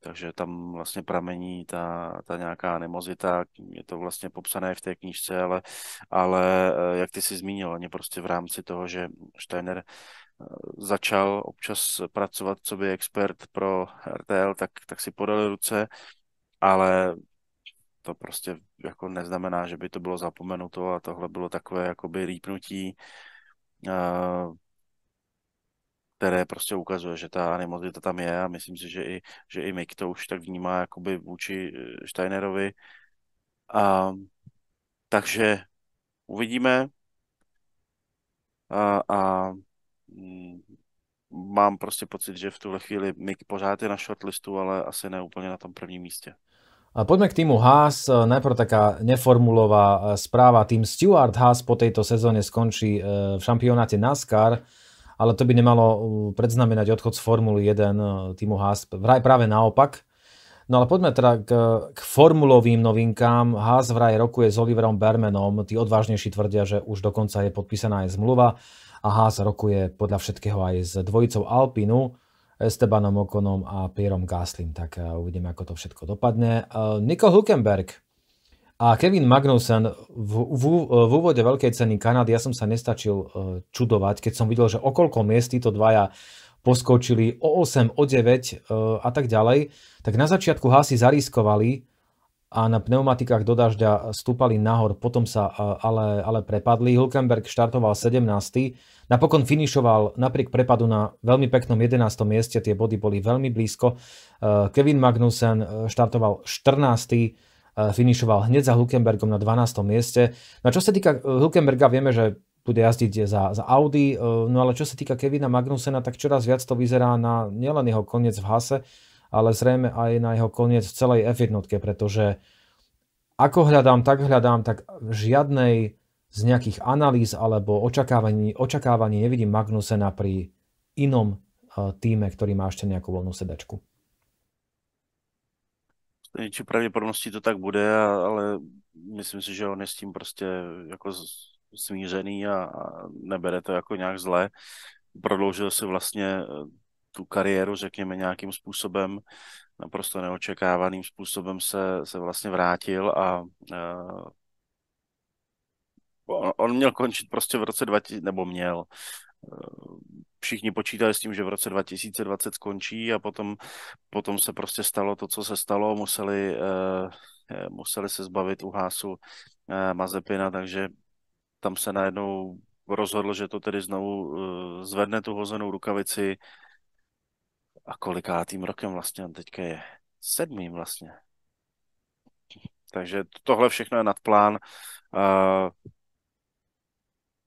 takže tam vlastně pramení ta, ta nějaká animozita, je to vlastně popsané v té knížce, ale, ale eh, jak ty si zmínil, oni prostě v rámci toho, že Steiner eh, začal občas pracovat co by expert pro RTL, tak, tak si podali ruce, ale to prostě jako neznamená, že by to bylo zapomenuto a tohle bylo takové jakoby lípnutí, eh, které prostě ukazuje, že ta animozita tam je a myslím si, že i, že i Mick to už tak vnímá jakoby vůči eh, Steinerovi. A, takže uvidíme a, a mm, mám prostě pocit, že v tuhle chvíli Mick pořád je na shortlistu, ale asi ne úplně na tom prvním místě. Poďme k týmu Haas. E, najprv taká neformulová e, správa. Tým Stewart Haas po tejto sezóne skončí e, v šampionáte NASCAR, ale to by nemalo predznamenať odchod z Formuly 1 týmu Haas. Vraj práve naopak. No ale poďme teda k, k formulovým novinkám. Haas vraj rokuje s Oliverom Bermenom. Tí odvážnejší tvrdia, že už dokonca je podpísaná aj zmluva a Haas rokuje podľa všetkého aj s dvojicou Alpinu. Estebanom Okonom a Pierom Gaslim. Tak e, uvidíme, ako to všetko dopadne. E, Nico Hulkenberg a Kevin Magnussen v, v, v úvode veľkej ceny Kanady, ja som sa nestačil e, čudovať, keď som videl, že okolko miest títo dvaja poskočili o 8, o 9 a tak ďalej, tak na začiatku hasi zariskovali, a na pneumatikách do dažďa stúpali nahor, potom sa e, ale, ale prepadli. Hulkenberg štartoval 17. Napokon finišoval napriek prepadu na veľmi peknom 11. mieste, tie body boli veľmi blízko. E, Kevin Magnussen e, štartoval 14 finišoval hneď za Hulkenbergom na 12. mieste. No a čo sa týka Hulkenberga, vieme, že bude jazdiť za, za Audi, no ale čo sa týka Kevina Magnusena, tak čoraz viac to vyzerá na nielen jeho koniec v Hase, ale zrejme aj na jeho koniec v celej F1, pretože ako hľadám, tak hľadám, tak žiadnej z nejakých analýz alebo očakávaní, očakávaní nevidím Magnusena pri inom e, týme, ktorý má ešte nejakú voľnú sedačku. Či největší to tak bude, ale myslím si, že on je s tím prostě jako smířený a, a nebere to jako nějak zlé. Prodloužil si vlastně e, tu kariéru, řekněme, nějakým způsobem, naprosto neočekávaným způsobem se, se vlastně vrátil a uh, on, on měl končit prostě v roce 2000, nebo měl, eh, všichni počítali s tím, že v roce 2020 skončí a potom, potom se prostě stalo to, co se stalo, museli, uh, museli se zbavit hásu uh, Mazepina, takže tam se najednou rozhodl, že to tedy znovu uh, zvedne tu hozenou rukavici a kolikátým rokem vlastně on teďka je? Sedmým vlastně. Takže tohle všechno je nad plán. Uh,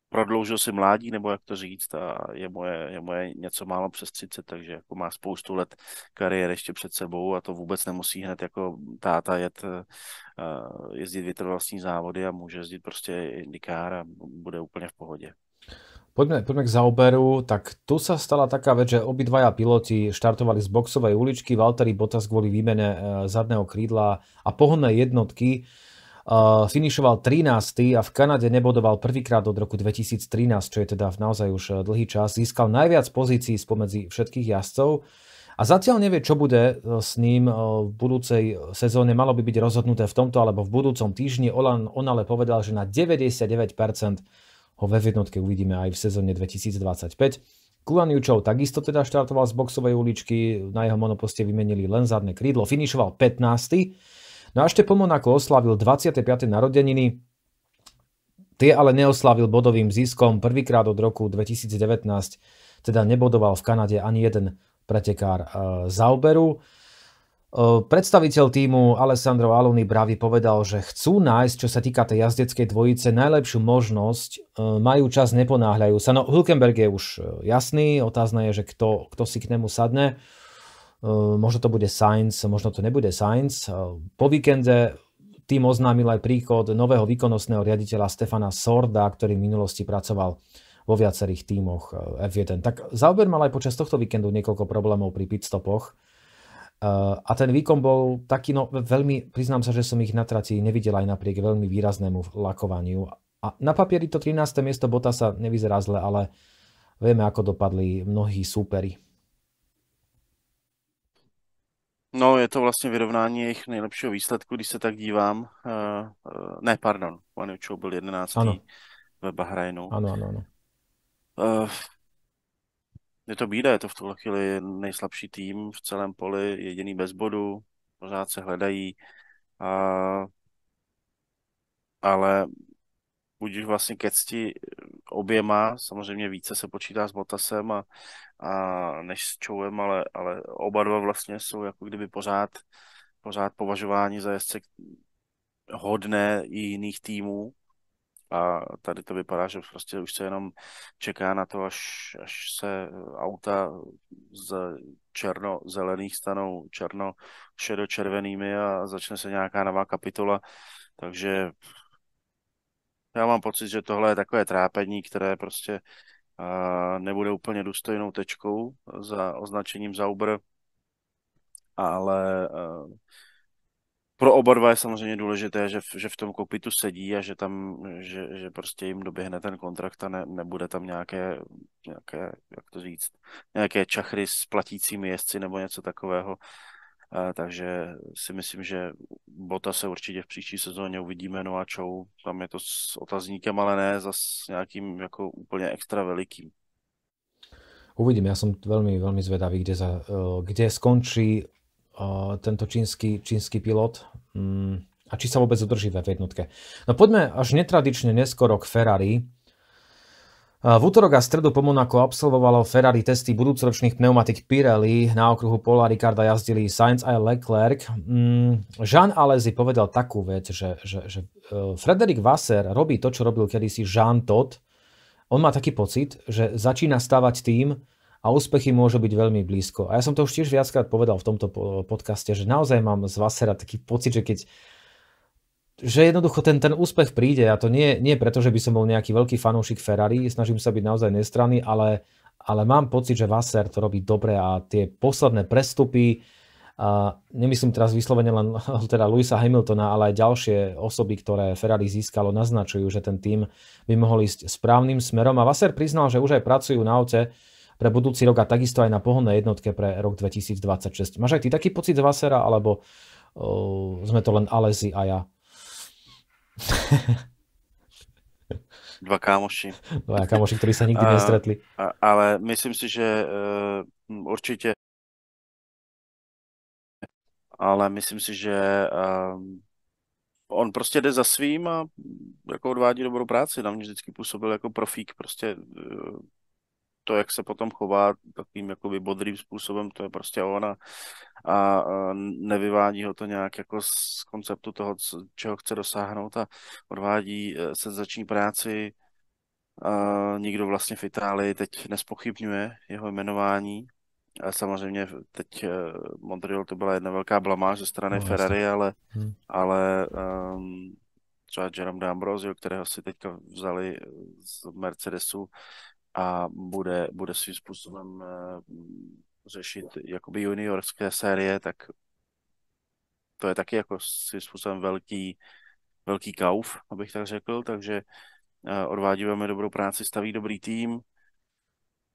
prodloužil si mládí, nebo jak to říct, a je moje, je moje něco málo přes 30, takže jako má spoustu let kariéry ještě před sebou a to vůbec nemusí hned jako táta jet, eh, jezdit vytrvalostní závody a může jezdit prostě indikár a bude úplně v pohodě. Poďme, poďme k zaoberu. Tak tu sa stala taká vec, že obidvaja piloti štartovali z boxovej uličky. Valtteri Bottas kvôli výmene e, zadného krídla a pohodné jednotky e, finišoval 13. a v Kanade nebodoval prvýkrát od roku 2013, čo je teda naozaj už e, dlhý čas. Získal najviac pozícií spomedzi všetkých jazdcov. A zatiaľ nevie, čo bude s ním v budúcej sezóne. Malo by byť rozhodnuté v tomto alebo v budúcom týždni. on ale povedal, že na 99% ho v jednotke uvidíme aj v sezóne 2025. Kulan Jučov takisto teda štartoval z boxovej uličky, na jeho monoposte vymenili len zadné krídlo, finišoval 15. No a ešte po Monaku oslavil 25. narodeniny, tie ale neoslavil bodovým ziskom prvýkrát od roku 2019, teda nebodoval v Kanade ani jeden pretekár eh, Zauberu. Predstaviteľ týmu Alessandro Aloni Bravi povedal, že chcú nájsť, čo sa týka tej jazdeckej dvojice, najlepšiu možnosť, majú čas, neponáhľajú sa. No Hülkenberg je už jasný, otázna je, že kto, kto si k nemu sadne. Možno to bude Sainz, možno to nebude Sainz. Po víkende tým oznámil aj príchod nového výkonnostného riaditeľa Stefana Sorda, ktorý v minulosti pracoval vo viacerých tímoch F1. Tak Zauber mal aj počas tohto víkendu niekoľko problémov pri pitstopoch Eh, a ten výkon bol taký, no veľmi, priznám sa, že som ich na trati nevidel aj napriek veľmi výraznému lakovaniu. A na papieri to 13. miesto Bota sa nevyzerá zle, ale vieme, ako dopadli mnohí súperi. No, je to vlastně vyrovnání jejich najlepšieho výsledku, když se tak dívam. Uh, eh, uh, eh, ne, pardon, Vanučou bol 11. Ano. ve Bahrajnu. Áno, áno, áno. Uh, je to bída, je to v tuhle chvíli nejslabší tým v celém poli, jediný bez bodu, pořád se hledají, a, ale buď už vlastně ke cti oběma, samozřejmě více se počítá s Botasem a, a než s Čouem, ale, ale oba dva vlastně jsou jako kdyby pořád, pořád považováni za jezdce hodné i jiných týmů, a tady to vypadá, že prostě už se jenom čeká na to, až, až se auta z černo-zelených stanou černo šedo červenými a začne se nějaká nová kapitola. Takže já mám pocit, že tohle je takové trápení, které prostě uh, nebude úplně důstojnou tečkou za označením Zauber, ale uh, pro oba dva je samozřejmě důležité, že, v, že v tom kopitu sedí a že tam, že, že prostě jim doběhne ten kontrakt a ne, nebude tam nějaké, nějaké, jak to říct, nějaké čachry s platícími jezdci nebo něco takového. A, takže si myslím, že Bota se určitě v příští sezóně uvidíme, no a čou, tam je to s otazníkem, ale ne za nějakým jako úplně extra velikým. Uvidím, ja som veľmi, veľmi zvedavý, kde, za, eh, kde skončí tento čínsky, čínsky pilot mm, a či sa vôbec udrží v jednotke. No poďme až netradične neskoro k Ferrari. V útorok a stredu po Monaku absolvovalo Ferrari testy budúcoročných pneumatik Pirelli. Na okruhu Paula Ricarda jazdili Sainz a Leclerc. Mm, Jean Alesi povedal takú vec, že, že, že e, Frederik Wasser robí to, čo robil kedysi Jean Todt. On má taký pocit, že začína stavať tým, a úspechy môžu byť veľmi blízko. A ja som to už tiež viackrát povedal v tomto podcaste, že naozaj mám z Vasera taký pocit, že keď že jednoducho ten, ten úspech príde a to nie, nie preto, že by som bol nejaký veľký fanúšik Ferrari, snažím sa byť naozaj nestranný, ale, ale mám pocit, že Vaser to robí dobre a tie posledné prestupy, a nemyslím teraz vyslovene len teda Luisa Hamiltona, ale aj ďalšie osoby, ktoré Ferrari získalo, naznačujú, že ten tým by mohol ísť správnym smerom. A Vaser priznal, že už aj pracujú na aute, pre budúci rok a takisto aj na pohodné jednotke pre rok 2026. Máš aj ty taký pocit z Vasera, alebo uh, sme to len alezy a ja? Dva kámoši. Dva kámoši, ktorí sa nikdy nestretli. A, ale myslím si, že uh, určite ale myslím si, že um, on prostě jde za svým a jako odvádí dobrou práci. Na mě vždycky působil jako profík, prostě e, to, jak se potom chová takým jakoby bodrým způsobem, to je prostě ona a nevyvádí ho to nějak jako z konceptu toho, čeho chce dosáhnout a odvádí e, senzační práci. A nikdo vlastně v Itálii teď nespochybňuje jeho jmenování. A samozřejmě teď e, Montreal to byla jedna velká blamáž ze strany no, Ferrari, ale, hmm. ale um, třeba Jerome D'Ambrosio, kterého si teďka vzali z Mercedesu, a bude, bude svým způsobem eh, řešit jakoby juniorské série, tak to je taky jako svým způsobem velký, velký kauf, abych tak řekl, takže eh, odvádí velmi dobrou práci, staví dobrý tým.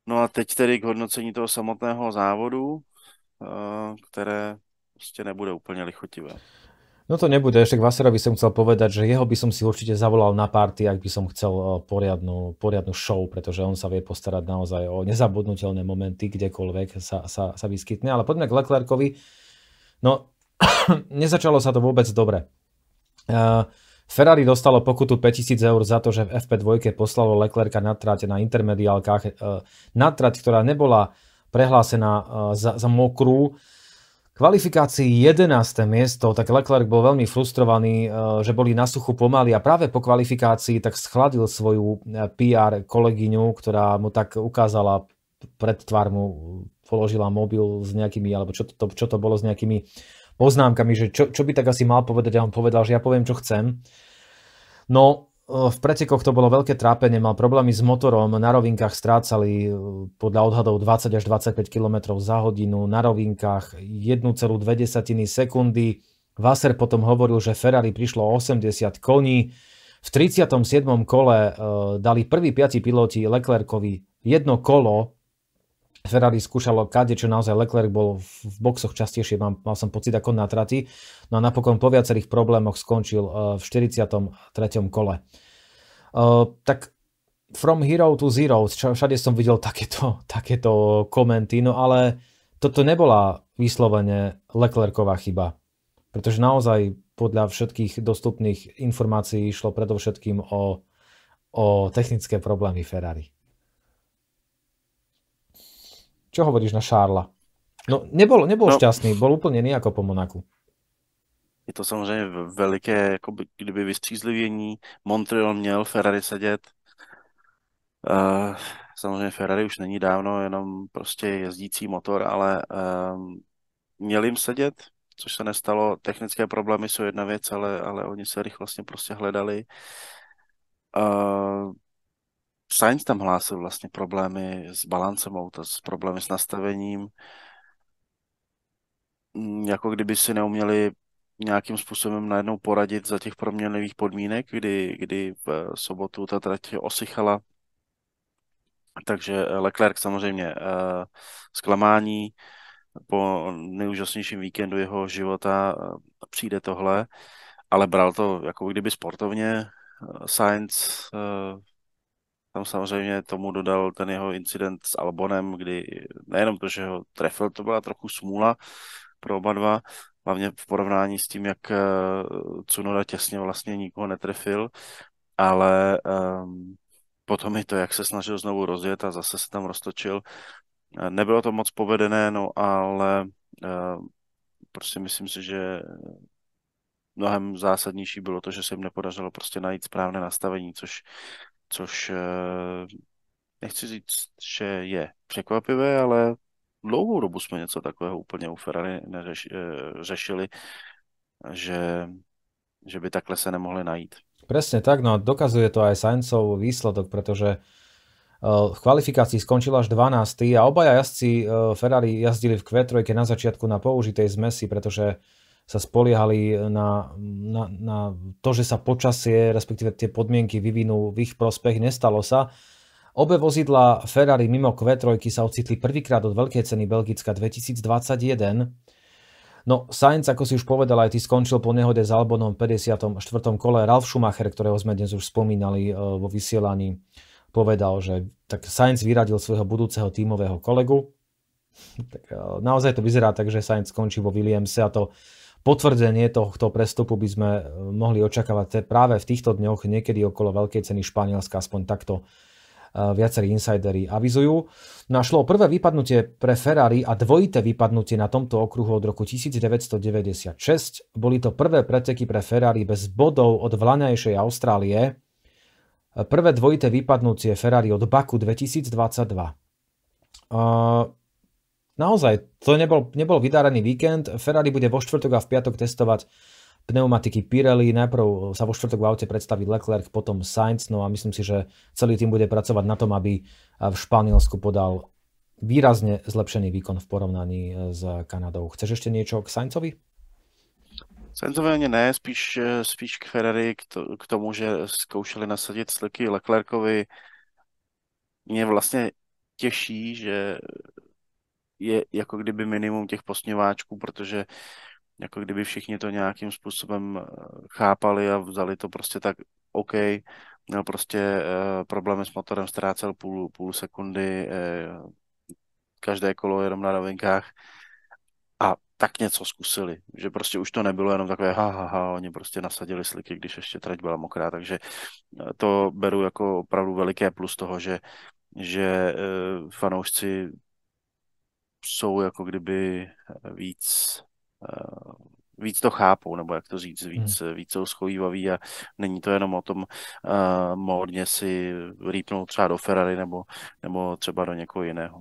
No a teď tedy k hodnocení toho samotného závodu, eh, které prostě nebude úplně lichotivé. No to nebude, ešte k Vaserovi som chcel povedať, že jeho by som si určite zavolal na party, ak by som chcel eh, poriadnu, poriadnu show, pretože on sa vie postarať naozaj o nezabudnutelné momenty, kdekoľvek sa, sa, sa vyskytne. Ale poďme k Leclercovi. No, nezačalo sa to vôbec dobre. Uh, Ferrari dostalo pokutu 5000 eur za to, že v FP2 poslalo Leclerca na trať na intermediálkach. Uh, na trať, ktorá nebola prehlásená uh, za, za mokrú, kvalifikácii 11. miesto, tak Leclerc bol veľmi frustrovaný, eh, že boli na suchu pomaly a práve po kvalifikácii tak schladil svoju eh, PR kolegyňu, ktorá mu tak ukázala pred tvár mu položila mobil s nejakými, alebo čo to, čo to bolo s nejakými poznámkami, že čo, čo by tak asi mal povedať a on povedal, že ja poviem, čo chcem. No, v pretekoch to bolo veľké trápenie, mal problémy s motorom, na rovinkách strácali e, podľa odhadov 20 až 25 km za hodinu, na rovinkách 1,2 sekundy. Vaser potom hovoril, že Ferrari prišlo 80 koní. V 37. kole e, dali prví piati piloti Leclercovi jedno kolo Ferrari skúšalo kade, čo naozaj Leclerc bol v boxoch častejšie, mal, mal som pocit ako na trati. No a napokon po viacerých problémoch skončil eh, v 43. kole. Eh, tak from hero to zero, všade som videl takéto, takéto komenty, no ale toto nebola vyslovene Leclercová chyba. Pretože naozaj podľa všetkých dostupných informácií išlo predovšetkým o, o technické problémy Ferrari. Čo hovoríš na Šárla? No nebol, nebol no, šťastný, bol úplně nejako po Monaku. Je to samozřejmě veliké, ako by, kdyby vystřízlivění. Montreal měl Ferrari sedět. Uh, samozřejmě Ferrari už není dávno, jenom prostě jezdící motor, ale uh, měl jim sedět, což se nestalo. Technické problémy jsou jedna věc, ale, ale oni se rychlostně prostě hledali. Uh, Sainz tam hlásil vlastně problémy s balancem auta, s problémy s nastavením, mm, jako kdyby si neuměli nějakým způsobem najednou poradit za těch proměnlivých podmínek, kdy, kdy v eh, sobotu ta trať osychala. Takže eh, Leclerc samozřejmě eh, zklamání, po nejúžasnějším víkendu jeho života přijde tohle, ale bral to jako kdyby sportovně. Science tam samozřejmě tomu dodal ten jeho incident s Albonem, kdy nejenom to, že ho trefil, to byla trochu smůla pro oba dva, hlavně v porovnání s tím, jak Cunoda eh, těsně vlastně nikoho netrefil, ale um, potom i to, jak se snažil znovu rozjet a zase se tam roztočil. Eh, nebylo to moc povedené, no ale uh, prostě myslím si, že mnohem zásadnější bylo to, že se jim nepodařilo prostě najít správné nastavení, což což eh, nechci říct, že je překvapivé, ale dlouhou dobu jsme něco takového úplně u Ferrari eh, řešili, že, že by takhle se nemohli najít. Presne tak, no a dokazuje to aj Sainzov výsledok, pretože eh, v kvalifikácii skončil až 12. a obaja jazdci Ferrari jazdili v Q3 na začiatku na použitej zmesi, pretože sa spoliehali na, na, na to, že sa počasie, respektíve tie podmienky vyvinú v ich prospech, nestalo sa. Obe vozidla Ferrari mimo Q3 sa ocitli prvýkrát od veľkej ceny Belgicka 2021. No, Sainz, ako si už povedal, aj ty skončil po nehode s Albonom v 54. kole. Ralf Schumacher, ktorého sme dnes už spomínali e, vo vysielaní, povedal, že tak Sainz vyradil svojho budúceho tímového kolegu. Tak, e, naozaj to vyzerá tak, že Sainz skončí vo Williamse a to Potvrdenie tohto prestupu by sme eh, mohli očakávať práve v týchto dňoch, niekedy okolo veľkej ceny Španielska, aspoň takto eh, viacerí insidery avizujú. Našlo no o prvé vypadnutie pre Ferrari a dvojité vypadnutie na tomto okruhu od roku 1996. Boli to prvé preteky pre Ferrari bez bodov od vlaňajšej Austrálie. Eh, prvé dvojité vypadnutie Ferrari od Baku 2022. Uh, Naozaj, to nebol, nebol vydarený víkend. Ferrari bude vo štvrtok a v piatok testovať pneumatiky Pirelli. Najprv sa vo štvrtok v aute predstaví Leclerc, potom Sainz. No a myslím si, že celý tým bude pracovať na tom, aby v Španielsku podal výrazne zlepšený výkon v porovnaní eh, s Kanadou. Chceš ešte niečo k Sainzovi? Sainzovi ani ne, spíš, eh, spíš k Ferrari, k, k tomu, že zkoušeli nasadit sliky Leclercovi. Mě vlastně těší, že je jako kdyby minimum těch posměváčků, protože jako kdyby všichni to nějakým způsobem eh, chápali a vzali to prostě tak OK, měl prostě uh, problémy s motorem, ztrácel půl, půl sekundy, uh, každé kolo jenom na novinkách a tak něco zkusili, že prostě už to nebylo jenom takové ha, ha, ha oni prostě nasadili sliky, když ještě trať byla mokrá, takže to beru jako opravdu veliké plus toho, že že fanoušci jsou jako kdyby eh, víc eh, víc to chápou, nebo jak to říct, víc, hmm. víc jsou schovývaví a není to jenom o tom uh, módně si rýpnout třeba do Ferrari nebo, nebo třeba do někoho jiného.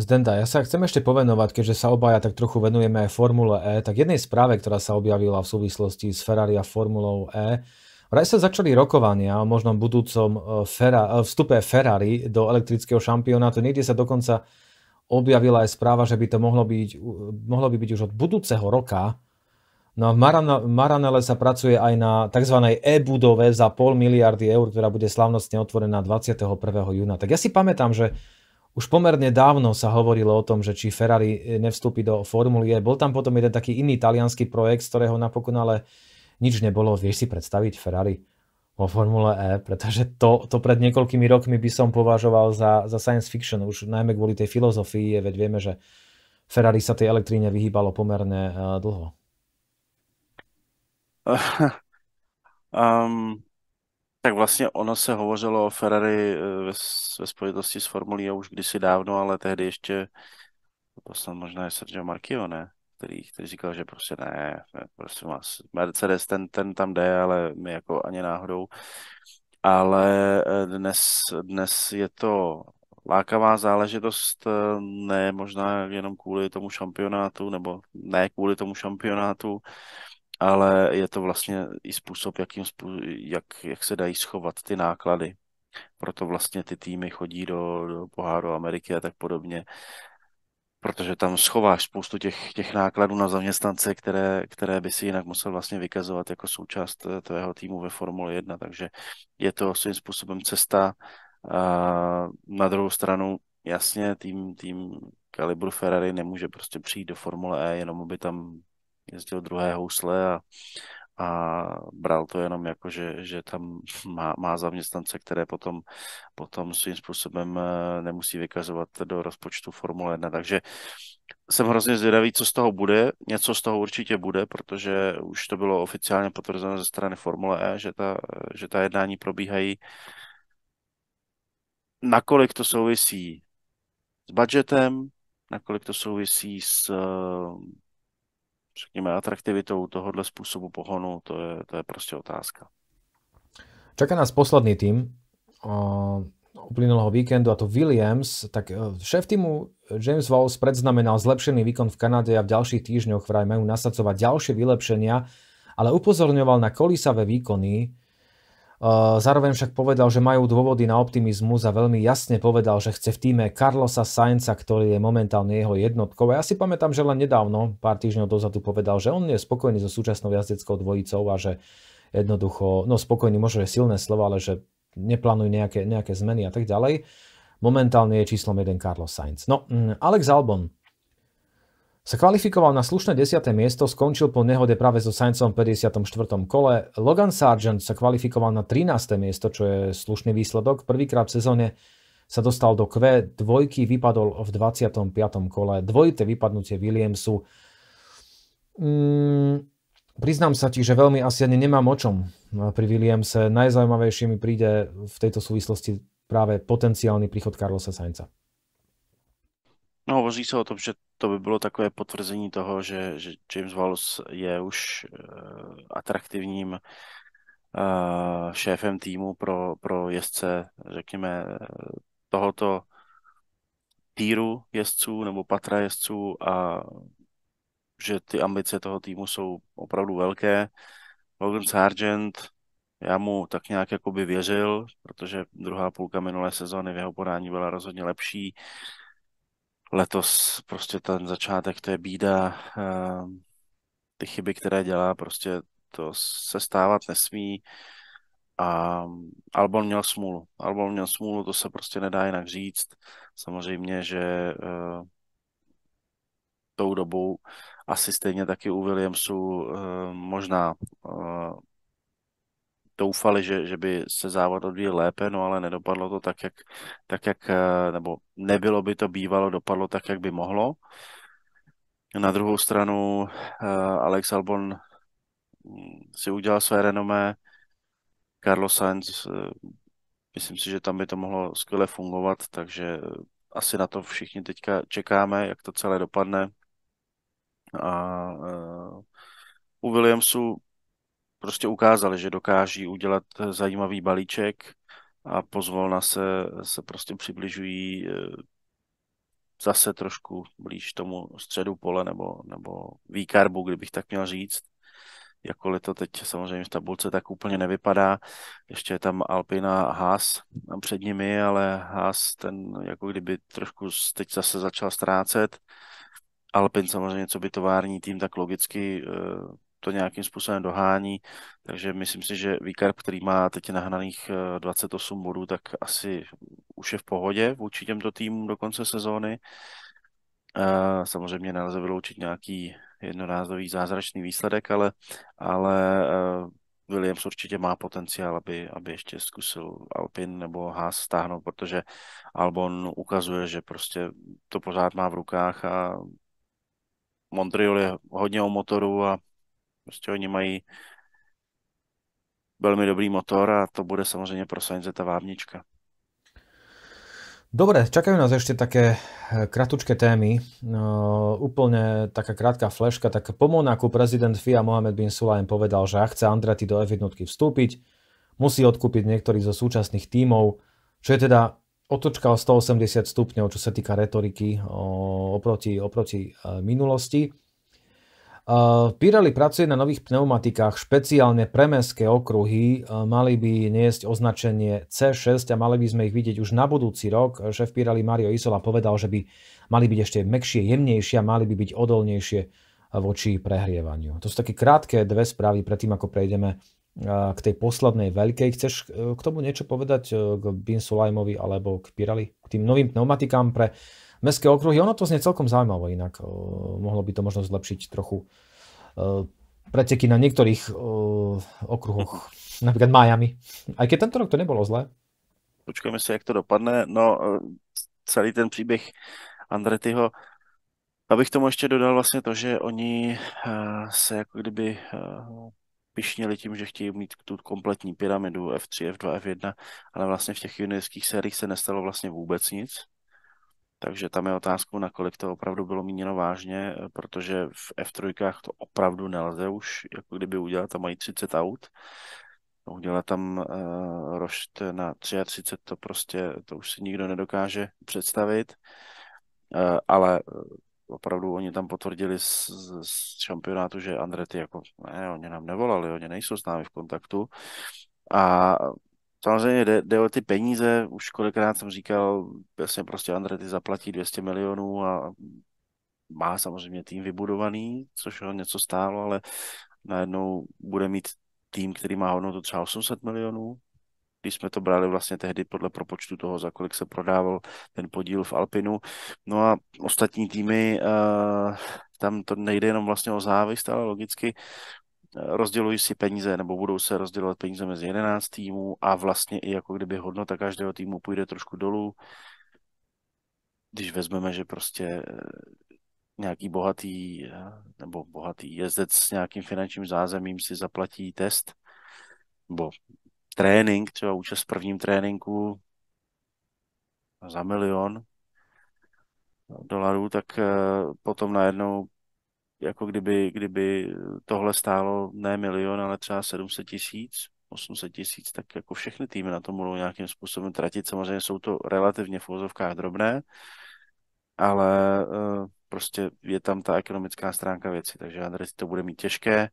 Zdenda, ja sa chcem ešte povenovať, keďže sa obaja tak trochu venujeme aj Formule E, tak jednej správe, ktorá sa objavila v súvislosti s Ferrari a Formulou E, Vraj sa začali rokovania o možnom budúcom Ferra, vstupe Ferrari do elektrického šampionátu. Niekde sa dokonca objavila aj správa, že by to mohlo, byť, mohlo by byť už od budúceho roka. No a v Maranele sa pracuje aj na tzv. e-budove za pol miliardy eur, ktorá bude slavnostne otvorená 21. júna. Tak ja si pamätám, že už pomerne dávno sa hovorilo o tom, že či Ferrari nevstúpi do Formuly E. Bol tam potom jeden taký iný talianský projekt, z ktorého napokon ale nič nebolo. Vieš si predstaviť Ferrari vo Formule E, pretože to, to pred niekoľkými rokmi by som považoval za, za science fiction, už najmä kvôli tej filozofii, veď vieme, že Ferrari sa tej elektríne vyhýbalo pomerne eh, dlho. Um, tak vlastně ono se hovořilo o Ferrari eh, ve, ve spojitosti s Formulí e už kdysi dávno, ale tehdy ještě to možná je Sergio Marquio, ne? který, který říkal, že prostě ne, ne prosím vás, Mercedes, ten, ten tam jde, ale my jako ani náhodou. Ale eh, dnes, dnes je to lákavá záležitost, eh, ne možná jenom kvůli tomu šampionátu, nebo ne kvůli tomu šampionátu, ale je to vlastně i způsob, jakým, jak, jak se dají schovat ty náklady. Proto vlastně ty týmy chodí do, do Poháru Ameriky a tak podobně, protože tam schováš spoustu těch, těch nákladů na zaměstnance, které, které by si jinak musel vlastně vykazovat jako součást eh, tvého týmu ve Formule 1, takže je to svým způsobem cesta. A na druhou stranu, jasně, tým, tým kalibru Ferrari nemůže prostě přijít do Formule E, jenom by tam jezdil druhé housle a, a bral to jenom jako, že, že tam má, má zaměstnance, které potom, potom svým způsobem eh, nemusí vykazovat do rozpočtu Formule 1. Takže jsem hrozně zvědavý, co z toho bude. Něco z toho určitě bude, protože už to bylo oficiálně potvrzeno ze strany Formule E, že ta, že ta jednání probíhají. Nakolik to souvisí s budgetem, nakolik to souvisí s eh, řekněme, atraktivitou tohohle způsobu pohonu, to je, to je prostě otázka. Čaká nás posledný tým uplynulého víkendu a to Williams. Tak e, šéf týmu James Walls predznamenal zlepšený výkon v Kanade a v ďalších týždňoch vraj majú nasadzovať ďalšie vylepšenia, ale upozorňoval na kolísavé výkony Eh, zároveň však povedal, že majú dôvody na optimizmus a veľmi jasne povedal, že chce v týme Carlosa Sainza, ktorý je momentálne jeho jednotkou. A ja si pamätám, že len nedávno, pár týždňov dozadu povedal, že on je spokojný so súčasnou jazdeckou dvojicou a že jednoducho, no spokojný možno je silné slovo, ale že neplánujú nejaké, nejaké zmeny a tak ďalej. Momentálne je číslom 1 Carlos Sainz. No, mm, Alex Albon, sa kvalifikoval na slušné 10. miesto, skončil po nehode práve so Saincom v 54. kole. Logan Sargent sa kvalifikoval na 13. miesto, čo je slušný výsledok. Prvýkrát v sezóne sa dostal do Q, dvojky vypadol v 25. kole. Dvojité vypadnutie Williamsu. Mm, priznám sa ti, že veľmi asi ani nemám o čom pri Williamse. Najzaujímavejšie mi príde v tejto súvislosti práve potenciálny príchod Carlosa Sainca. No, hovoří se o tom, že to by bylo takové potvrzení toho, že, že James Wallace je už uh, atraktivním uh, šéfem týmu pro, pro jezdce, řekněme, eh, tohoto týru jezdců nebo patra jezdců a že ty ambice toho týmu jsou opravdu velké. Logan Sargent, já mu tak nějak jakoby věřil, protože druhá půlka minulé sezóny v jeho podání byla rozhodně lepší. Uh, letos prostě ten začátek, to je bída. Ehm, ty chyby, které dělá, prostě to se stávat nesmí. A ehm, Albon měl smůlu. Albon měl smůlu, to se prostě nedá jinak říct. Samozřejmě, že eh, tou dobou asi stejně taky u Williamsu ehm, možná eh, doufali, že, že by se závod odvíjel lépe, no ale nedopadlo to tak, jak, tak, jak, eh, nebo nebylo by to bývalo, dopadlo tak, jak by mohlo. Na druhou stranu eh, Alex Albon hm, si udělal své renomé, Carlos Sainz, eh, myslím si, že tam by to mohlo skvěle fungovat, takže asi na to všichni teďka čekáme, jak to celé dopadne. A u Williamsu prostě ukázali, že dokáží udělat eh, zajímavý balíček a pozvolna se, se prostě přibližují eh, zase trošku blíž tomu středu pole nebo, nebo výkarbu, kdybych tak měl říct. Jakkoliv to teď samozřejmě v tabulce tak úplně nevypadá. Ještě je tam Alpina Haas před nimi, ale Haas ten jako kdyby trošku teď zase začal ztrácet. Alpin samozřejmě, co by tovární tým, tak logicky eh, to nějakým způsobem dohání, takže myslím si, že Vikarp, který má teď nahnaných 28 eh, bodů, tak asi už je v pohodě vůči těmto týmům do konce sezóny. Eh, samozřejmě nelze vyloučit nějaký jednorázový zázračný výsledek, ale, ale eh, Williams určitě má potenciál, aby, aby ještě zkusil Alpin nebo Haas stáhnout, protože Albon ukazuje, že prostě to pořád má v rukách a Montreal je hodně o motoru a Prostě oni mají veľmi dobrý motor a to bude samozřejmě pro Sainze tá vábnička. Dobre, čakajú nás ešte také eh, kratučké témy. Uh, úplne taká krátka fleška. Tak po Monaku prezident FIA Mohamed Bin Sulaim povedal, že ak chce Andretti do F1 vstúpiť, musí odkúpiť niektorý zo súčasných tímov, čo je teda otočka o 180 stupňov, čo sa týka retoriky oproti, oproti eh, minulosti. Pirelli pracuje na nových pneumatikách, špeciálne pre okruhy. Mali by niesť označenie C6 a mali by sme ich vidieť už na budúci rok. Šéf Pirelli Mario Isola povedal, že by mali byť ešte mekšie, jemnejšie a mali by byť odolnejšie voči prehrievaniu. To sú také krátke dve správy predtým, ako prejdeme k tej poslednej veľkej. Chceš k tomu niečo povedať k Binsulajmovi alebo k Pirelli? K tým novým pneumatikám pre mestské okruhy. Ono to znie celkom zaujímavo inak. Eh, mohlo by to možno zlepšiť trochu eh, preteky na niektorých eh, okruhoch, mhm. napríklad Miami. Aj keď tento rok to nebolo zlé. Počkajme sa, jak to dopadne. No, celý ten příběh Andretyho, abych tomu ještě dodal vlastně to, že oni se jako kdyby pišnili tím, že chtějí mít tu kompletní pyramidu F3, F2, F1, ale vlastně v těch juniorských sériích se nestalo vlastně vůbec nic. Takže tam je otázkou, nakolik to opravdu bylo míněno vážně, eh, protože v F3 to opravdu nelze už, jako kdyby udělat, tam mají 30 aut, no, udělat tam uh, rošt na 33, to prostě, to už si nikdo nedokáže představit, uh, ale opravdu oni tam potvrdili z, z šampionátu, že Andrety jako, ne, oni nám nevolali, oni nejsou s námi v kontaktu a Samozřejmě jde, jde o ty peníze, už kolikrát jsem říkal, jasně prostě ty zaplatí 200 milionů a má samozřejmě tým vybudovaný, což ho něco stálo, ale najednou bude mít tým, který má hodnotu třeba 800 milionů, když jsme to brali vlastně tehdy podle propočtu toho, za kolik se prodával ten podíl v Alpinu. No a ostatní týmy, uh, tam to nejde jenom vlastně o závist, ale logicky rozdělují si peníze, nebo budou se rozdělovat peníze mezi 11 týmů a vlastně i jako kdyby hodnota každého týmu půjde trošku dolů. Když vezmeme, že prostě eh, nějaký bohatý eh, nebo bohatý jezdec s nějakým finančním zázemím si zaplatí test nebo trénink, třeba účast v prvním tréninku za milion dolarů, tak eh, potom najednou jako kdyby, kdyby tohle stálo ne milion, ale třeba 700 tisíc, 800 tisíc, tak jako všechny týmy na tom budou nějakým způsobem tratit. Samozřejmě jsou to relativně v úzovkách drobné, ale eh, prostě je tam ta ekonomická stránka věci, takže Andres to bude mít těžké.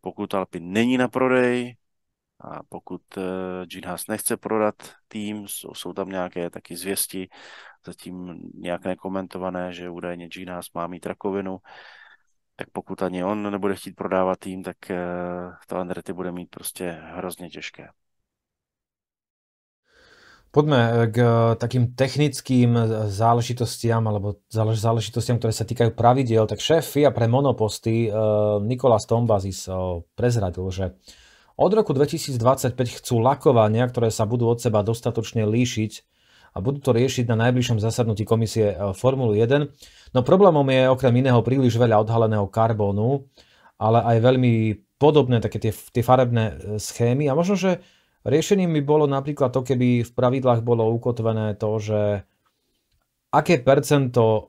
Pokud Alpy není na prodej, a pokud eh, Gene Haas nechce prodat tým, jsou, jsou tam nějaké taky zvěsti, zatím nějak nekomentované, že údajně Gene Haas má mít rakovinu, tak pokud ani on nebude chtít prodávat tým, tak eh, to Andretti bude mít prostě hrozně těžké. Poďme eh, k eh, takým technickým záležitostiam alebo záležitostiam, ktoré sa týkajú pravidiel. Tak šéf FIA pre monoposty Nikola Tombazis prezradil, že od roku 2025 chcú lakovania, ktoré sa budú od seba dostatočne líšiť, a budú to riešiť na najbližšom zasadnutí komisie e, Formulu 1. No problémom je okrem iného príliš veľa odhaleného karbónu, ale aj veľmi podobné také tie, tie farebné e, schémy a možno, že riešením by bolo napríklad to, keby v pravidlách bolo ukotvené to, že aké percento e,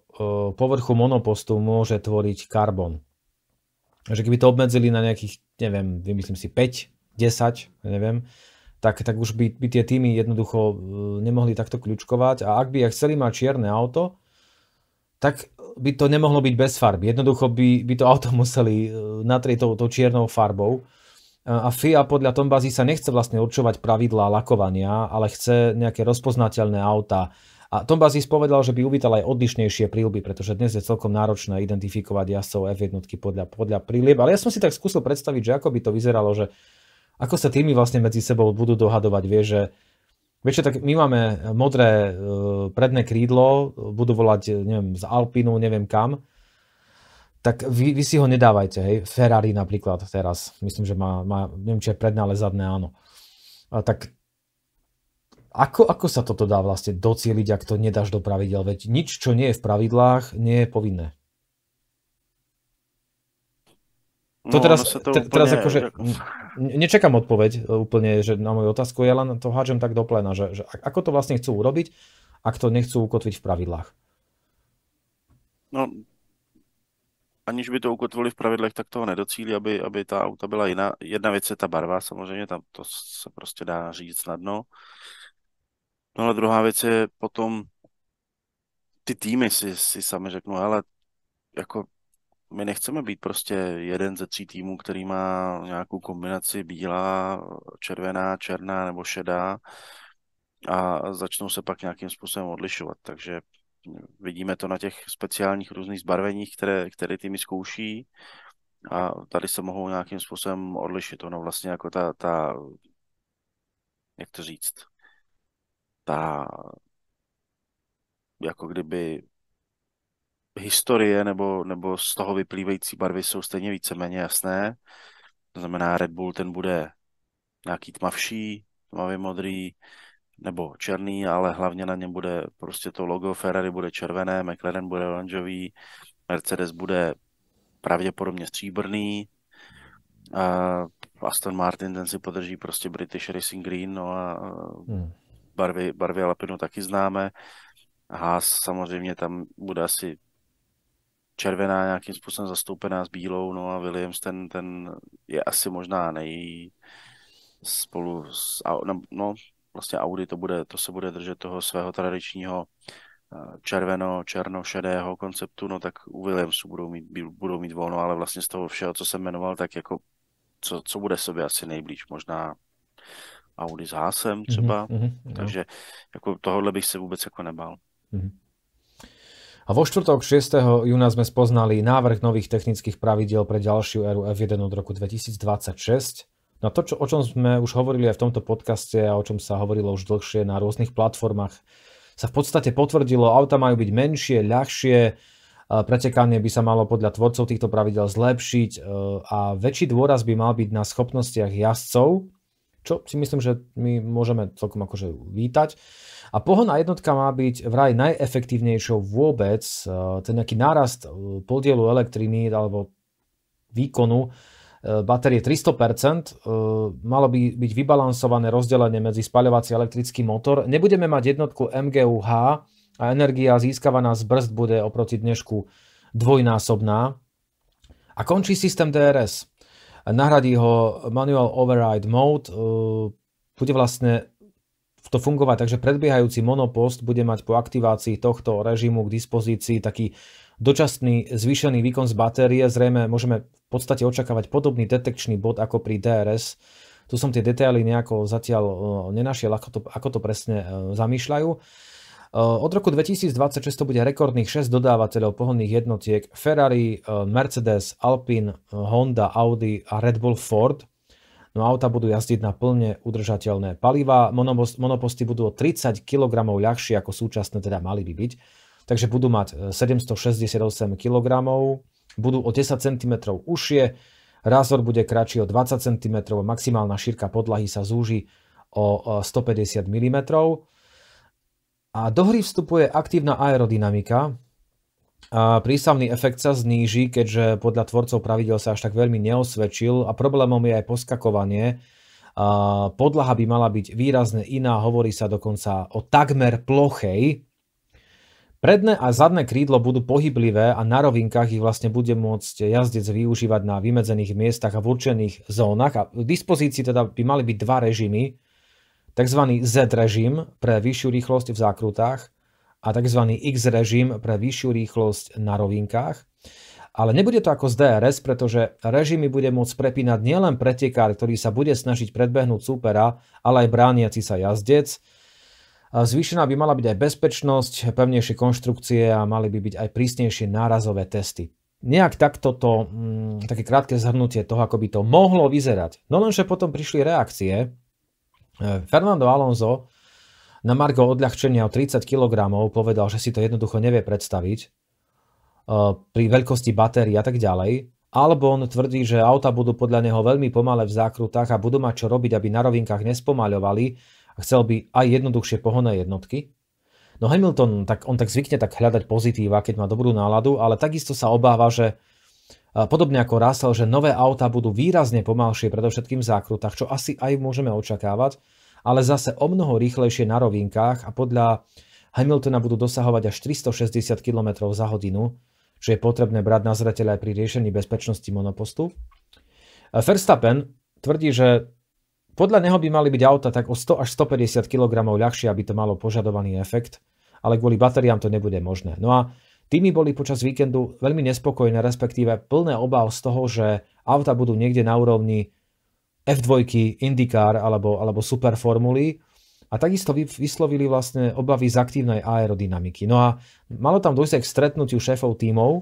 povrchu monopostu môže tvoriť karbon. Že keby to obmedzili na nejakých, neviem, vymyslím si 5, 10, neviem, tak, tak už by, by tie týmy jednoducho e, nemohli takto kľúčkovať a ak by ja chceli mať čierne auto, tak by to nemohlo byť bez farby. Jednoducho by, by to auto museli e, natrieť tou, tou čiernou farbou. E, a FIA podľa Tombazy sa nechce vlastne určovať pravidlá lakovania, ale chce nejaké rozpoznateľné auta. A Tombazis povedal, že by uvítal aj odlišnejšie prílby, pretože dnes je celkom náročné identifikovať jazdcov F1 podľa, podľa prílieb. Ale ja som si tak skúsil predstaviť, že ako by to vyzeralo, že ako sa tými vlastne medzi sebou budú dohadovať, vie, že Vieš, tak my máme modré e, predné krídlo, budú volať, neviem, z Alpinu, neviem kam, tak vy, vy si ho nedávajte, hej. Ferrari napríklad teraz, myslím, že má, má neviem, či je predné, ale zadné, áno. A tak ako, ako sa toto dá vlastne docieliť, ak to nedáš do pravidel? Veď nič, čo nie je v pravidlách, nie je povinné. To no, teraz, sa to te, teraz akože, nečakám odpoveď e, úplne že na moju otázku, ja len to hádžem tak do plena, že, že ako to vlastne chcú urobiť, ak to nechcú ukotviť v pravidlách? No, aniž by to ukotvili v pravidlech, tak toho nedocíli, aby, aby ta auta byla jiná. Jedna věc je ta barva, samozřejmě, tam to se prostě dá říct snadno. No ale druhá věc je potom, ty týmy si, si sami řeknu, ale jako my nechceme být prostě jeden ze tří týmů, který má nějakou kombinaci bílá, červená, černá nebo šedá a začnou se pak nějakým způsobem odlišovat. Takže vidíme to na těch speciálních různých zbarveních, které, které týmy zkouší a tady se mohou nějakým způsobem odlišit. Ono vlastně jako ta, ta jak to říct, ta jako kdyby historie nebo, nebo z toho vyplývající barvy jsou stejně víceméně jasné. To znamená, Red Bull ten bude nějaký tmavší, tmavě modrý nebo černý, ale hlavně na něm bude prostě to logo, Ferrari bude červené, McLaren bude oranžový, Mercedes bude pravděpodobně stříbrný, a Aston Martin ten si podrží prostě British Racing Green, no a hmm. barvy, barvy Alpinu taky známe. Haas samozřejmě tam bude asi červená nějakým způsobem zastoupená s bílou, no a Williams ten, ten je asi možná nej spolu s, no, no vlastně Audi to bude, to se bude držet toho svého tradičního eh, červeno, černo, šedého konceptu, no tak u Williamsu budou mít, budou mít volno, ale vlastně z toho všeho, co jsem jmenoval, tak jako co, co bude sobě asi nejblíž, možná Audi s Hásem třeba, mm-hmm, mm-hmm, takže no. jako tohohle bych se vůbec jako nebal. Mm-hmm. A vo štvrtok 6. júna sme spoznali návrh nových technických pravidiel pre ďalšiu éru F1 od roku 2026. Na no to, čo, o čom sme už hovorili aj v tomto podcaste a o čom sa hovorilo už dlhšie na rôznych platformách, sa v podstate potvrdilo, auta majú byť menšie, ľahšie, pretekanie by sa malo podľa tvorcov týchto pravidel zlepšiť e, a väčší dôraz by mal byť na schopnostiach jazdcov, čo si myslím, že my môžeme celkom akože vítať. A pohodná jednotka má byť vraj najefektívnejšou vôbec. Eh, ten nejaký nárast eh, podielu elektriny alebo výkonu eh, batérie 300%, malo by byť vybalansované rozdelenie medzi spaľovací a elektrický motor. Nebudeme mať jednotku MGUH a energia získavaná z brzd bude oproti dnešku dvojnásobná. A končí systém DRS nahradí ho manual override mode, e, bude vlastne to fungovať, takže predbiehajúci monopost bude mať po aktivácii tohto režimu k dispozícii taký dočasný zvýšený výkon z batérie. Zrejme môžeme v podstate očakávať podobný detekčný bod ako pri DRS. Tu som tie detaily nejako zatiaľ e, nenašiel, ako to, ako to presne e, zamýšľajú. Eh, od roku 2026 to bude rekordných 6 dodávateľov pohonných jednotiek Ferrari, eh, Mercedes, Alpine, eh, Honda, Audi a Red Bull Ford. No auta budú jazdiť na plne udržateľné paliva, monoposty budú o 30 kg ľahšie ako súčasné teda mali by byť, takže budú mať 768 kg, budú o 10 cm užšie, rázor bude kratší o 20 cm, maximálna šírka podlahy sa zúži o 150 mm. A do hry vstupuje aktívna aerodynamika. A prísavný efekt sa zníži, keďže podľa tvorcov pravidel sa až tak veľmi neosvedčil a problémom je aj poskakovanie. A podlaha by mala byť výrazne iná, hovorí sa dokonca o takmer plochej. Predné a zadné krídlo budú pohyblivé a na rovinkách ich vlastne bude môcť jazdec využívať na vymedzených miestach a v určených zónach. A v dispozícii teda by mali byť dva režimy, tzv. Z režim pre vyššiu rýchlosť v zákrutách a tzv. X režim pre vyššiu rýchlosť na rovinkách. Ale nebude to ako z DRS, pretože režimy bude môcť prepínať nielen pretekár, ktorý sa bude snažiť predbehnúť súpera, ale aj brániaci sa jazdec. Zvýšená by mala byť aj bezpečnosť, pevnejšie konštrukcie a mali by byť aj prísnejšie nárazové testy. Nejak takto to, mm, také krátke zhrnutie toho, ako by to mohlo vyzerať. No lenže potom prišli reakcie, E, Fernando Alonso na Margo odľahčenia o 30 kg povedal, že si to jednoducho nevie predstaviť e, pri veľkosti batérií a tak ďalej. Alebo on tvrdí, že auta budú podľa neho veľmi pomalé v zákrutách a budú mať čo robiť, aby na rovinkách nespomaľovali a chcel by aj jednoduchšie pohonné jednotky. No Hamilton, tak, on tak zvykne tak hľadať pozitíva, keď má dobrú náladu, ale takisto sa obáva, že Podobne ako Russell, že nové auta budú výrazne pomalšie, predovšetkým v zákrutách, čo asi aj môžeme očakávať, ale zase o mnoho rýchlejšie na rovinkách a podľa Hamiltona budú dosahovať až 360 km za hodinu, čo je potrebné brať na zreteľ aj pri riešení bezpečnosti monopostu. Verstappen tvrdí, že podľa neho by mali byť auta tak o 100 až 150 kg ľahšie, aby to malo požadovaný efekt, ale kvôli batériám to nebude možné. No a Týmy boli počas víkendu veľmi nespokojné, respektíve plné obav z toho, že auta budú niekde na úrovni F2, IndyCar alebo, alebo Super Formuly a takisto vyslovili vlastne obavy z aktívnej aerodynamiky. No a malo tam dojsť k stretnutiu šéfov tímov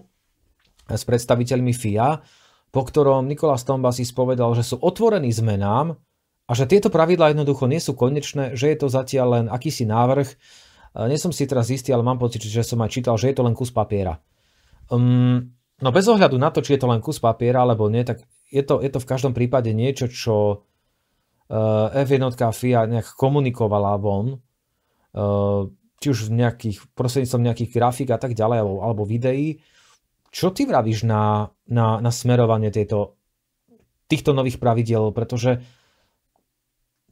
s predstaviteľmi FIA, po ktorom Nikolás si povedal, že sú otvorení zmenám a že tieto pravidlá jednoducho nie sú konečné, že je to zatiaľ len akýsi návrh, nie som si teraz istý, ale mám pocit, že som aj čítal, že je to len kus papiera. Um, no bez ohľadu na to, či je to len kus papiera alebo nie, tak je to, je to v každom prípade niečo, čo F1 uh, FIA nejak komunikovala von, uh, či už v nejakých, prostredníctvom nejakých grafik a tak ďalej, alebo, alebo videí. Čo ty vravíš na, na, na smerovanie tejto, týchto nových pravidel? Pretože uh,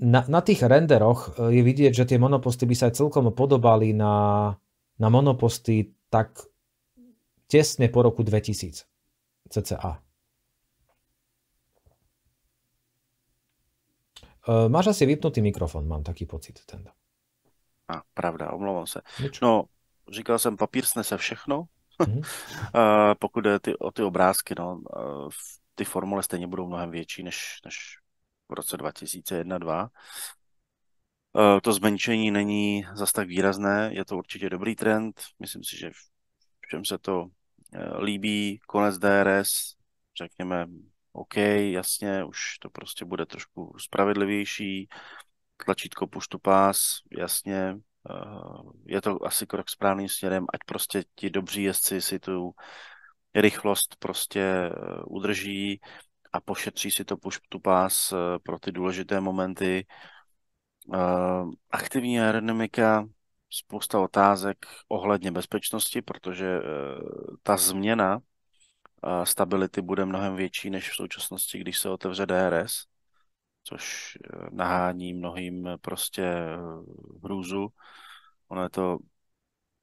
na, na tých renderoch e, je vidieť, že tie monoposty by sa aj celkom podobali na, na monoposty tak tesne po roku 2000 cca. E, máš asi vypnutý mikrofon, mám taký pocit. Ten. A, pravda, omlouvám sa. Nič? No, říkal som, papír snese všechno, mm-hmm. pokud je ty, o ty obrázky, no, ty formule stejně budou mnohem větší než, než v roce 2001-2002. Eh, to zmenšení není zas tak výrazné, je to určitě dobrý trend, myslím si, že všem se to eh, líbí, konec DRS, řekněme, OK, jasně, už to prostě bude trošku spravedlivější, tlačítko push to pass, jasně, eh, je to asi krok správným směrem, ať prostě ti dobří jezdci si tu rychlost prostě udrží, a pošetří si to push to pass eh, pro ty důležité momenty. Eh, aktivní aerodynamika, spousta otázek ohledně bezpečnosti, protože eh, ta změna stability bude mnohem větší než v současnosti, když se otevře DRS, což nahání mnohým prostě hrůzu. Ono je to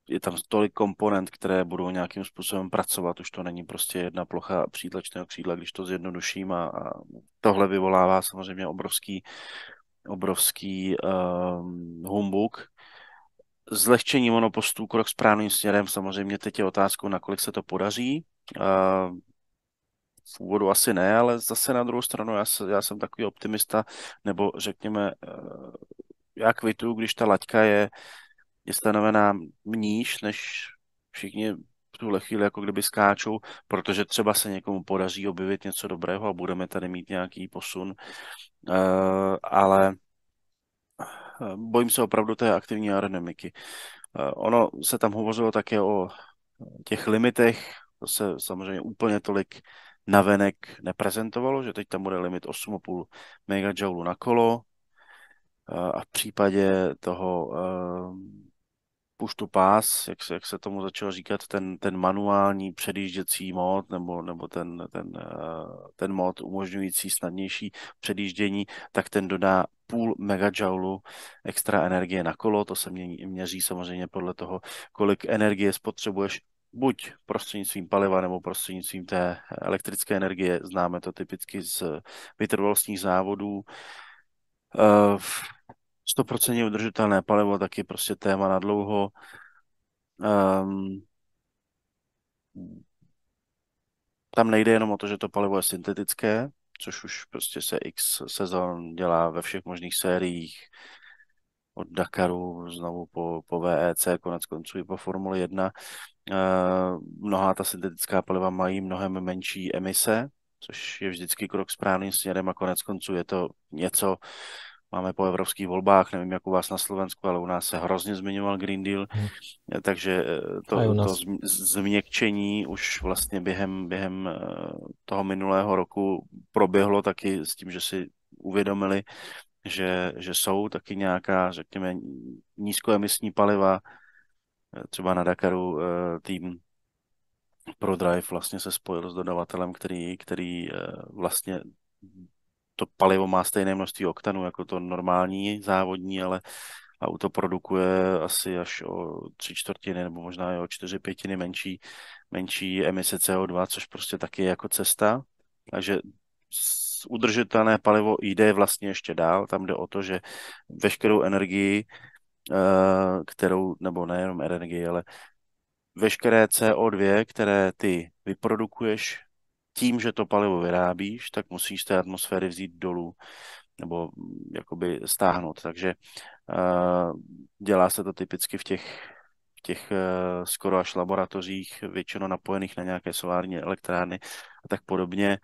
je tam tolik komponent, které budou nějakým způsobem pracovat. Už to není prostě jedna plocha přídlečného křídla, když to zjednoduším a, a tohle vyvolává samozřejmě obrovský, obrovský uh, humbuk. Zlehčení monopostů krok správným směrem, samozřejmě teď je otázkou, nakolik se to podaří. Uh, v úvodu asi ne, ale zase na druhou stranu já, já jsem takový optimista, nebo řekněme, eh, já kvituju, když ta laťka je je stanovená níž, než všichni v tuhle chvíli jako kdyby skáčou, protože třeba se někomu podaří objevit něco dobrého a budeme tady mít nějaký posun. Eh, ale eh, bojím se opravdu té aktivní aerodynamiky. Eh, ono se tam hovořilo také o těch limitech, to se samozřejmě úplně tolik navenek neprezentovalo, že teď tam bude limit 8,5 MJ na kolo, a v případě toho push to pass, jak se, jak se tomu začalo říkat, ten, ten manuální předjížděcí mod nebo, nebo ten, ten, eh, ten mod umožňující snadnější předjíždění, tak ten dodá půl megajoulu extra energie na kolo, to se mění, měří samozřejmě podle toho, kolik energie spotřebuješ buď prostřednictvím paliva nebo prostřednictvím té elektrické energie, známe to typicky z vytrvalostních závodů, eh, 100% udržitelné palivo, tak je prostě téma na dlouho. Um, tam nejde jenom o to, že to palivo je syntetické, což už prostě se x sezon dělá ve všech možných sériích, od Dakaru znovu po, po VEC, konec konců i po Formuli 1. E, ehm, mnohá ta syntetická paliva mají mnohem menší emise, což je vždycky krok správným směrem a konec konců je to něco, máme po evropských volbách, nevím jak u vás na Slovensku, ale u nás se hrozně zmiňoval Green Deal, hmm. takže e, to, to změkčení už vlastně během, během e, toho minulého roku proběhlo taky s tím, že si uvědomili, že, že jsou taky nějaká, řekněme, nízkoemisní paliva, třeba na Dakaru tým ProDrive vlastně se spojil s dodavatelem, který, který vlastně to palivo má stejné množství oktanu jako to normální závodní, ale auto produkuje asi až o tři čtvrtiny nebo možná i o čtyři pětiny menší, menší emise CO2, což prostě taky je jako cesta. Takže udržitelné palivo jde vlastně ještě dál. Tam jde o to, že veškerou energii, eh, kterou, nebo nejenom energii, ale veškeré CO2, které ty vyprodukuješ tím, že to palivo vyrábíš, tak musíš z té atmosféry vzít dolů nebo mm, jakoby stáhnout. Takže uh, dělá se to typicky v těch, v těch uh, skoro až laboratořích, většinou napojených na nějaké solární elektrárny a tak podobně.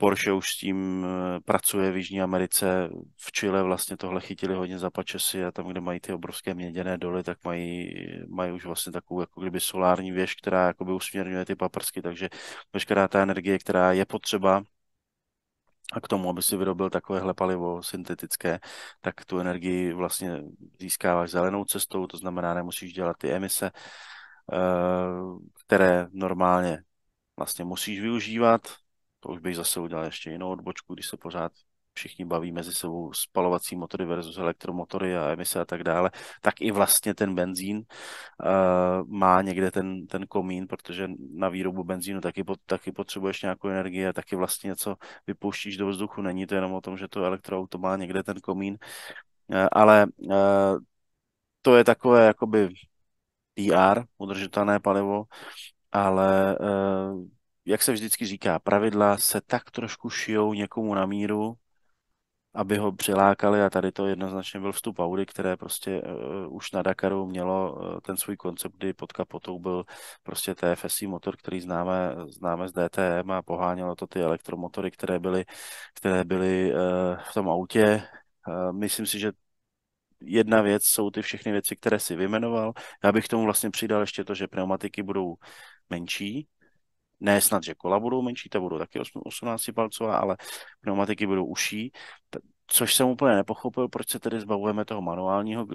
Porsche už s tím eh, pracuje v Jižní Americe, v Chile vlastně tohle chytili hodně za pačesy a tam, kde mají ty obrovské měděné doly, tak mají, mají už vlastně takovou jako kdyby solární věž, která jakoby usměrňuje ty paprsky, takže veškerá ta energie, která je potřeba a k tomu, aby si vyrobil takovéhle palivo syntetické, tak tu energii vlastně získáváš zelenou cestou, to znamená, nemusíš dělat ty emise, eh, které normálně vlastně musíš využívat, to už bych zase udělal ještě jinou odbočku, když se pořád všichni baví mezi sebou spalovací motory versus elektromotory a emise a tak dále, tak i vlastně ten benzín uh, má někde ten, ten komín, protože na výrobu benzínu taky, pot, taky potřebuješ nějakou energii a taky vlastně něco vypouštíš do vzduchu. Není to jenom o tom, že to elektroauto má někde ten komín, uh, ale uh, to je takové jakoby PR, udržitelné palivo, ale uh, jak se vždycky říká, pravidla se tak trošku šijou někomu na míru, aby ho přilákali a tady to jednoznačně byl vstup Audi, které prostě uh, už na Dakaru mělo uh, ten svůj koncept, kdy pod kapotou byl prostě TFSI motor, který známe, známe z DTM a pohánělo to ty elektromotory, které byly, které byly uh, v tom autě. Uh, myslím si, že jedna věc jsou ty všechny věci, které si vymenoval. Já bych tomu vlastně přidal ještě to, že pneumatiky budou menší, ne snad, že kola budou menší, ta budou taky 18 palcová, ale pneumatiky budou uší, což jsem úplně nepochopil, proč se tedy zbavujeme toho manuálního e,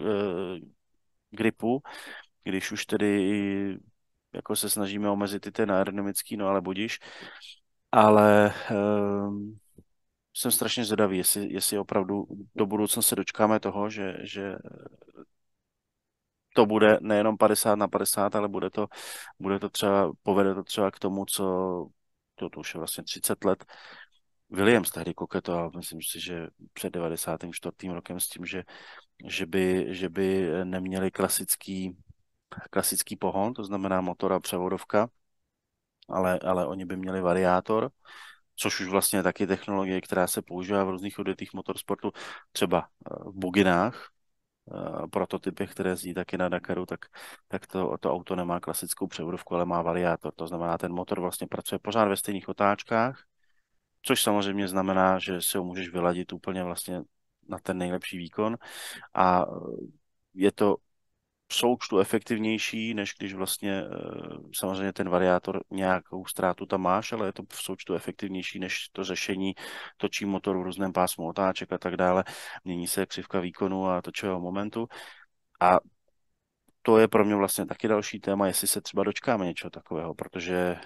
gripu, když už tedy jako se snažíme omezit i ten aerodynamický, no ale budíš. Ale e, jsem strašně zvedavý, jestli, jestli opravdu do budoucna se dočkáme toho, že, že to bude nejenom 50 na 50, ale bude to, bude to třeba, povede to třeba k tomu, co to, to už je vlastně 30 let, Williams tehdy koketoval, myslím si, že před 94. rokem s tím, že, že, by, že by neměli klasický, klasický pohon, to znamená motor a převodovka, ale, ale oni by měli variátor, což už vlastně je taky technologie, která se používá v různých odvětých motorsportu, třeba eh, v buginách, Eh, prototypech, které jezdí taky na Dakaru, tak, tak to, to auto nemá klasickou převodovku, ale má variátor. To znamená, ten motor vlastně pracuje pořád ve stejných otáčkách, což samozřejmě znamená, že si ho můžeš vyladit úplně vlastně na ten nejlepší výkon a eh, je to v součtu efektivnější, než když vlastně eh, samozřejmě ten variátor nějakou ztrátu tam máš, ale je to v součtu efektivnější, než to řešení točí motor v různém pásmu otáček a tak dále. Mění se křivka výkonu a točového momentu. A to je pro mě vlastně taky další téma, jestli se třeba dočkáme něčeho takového, protože eh,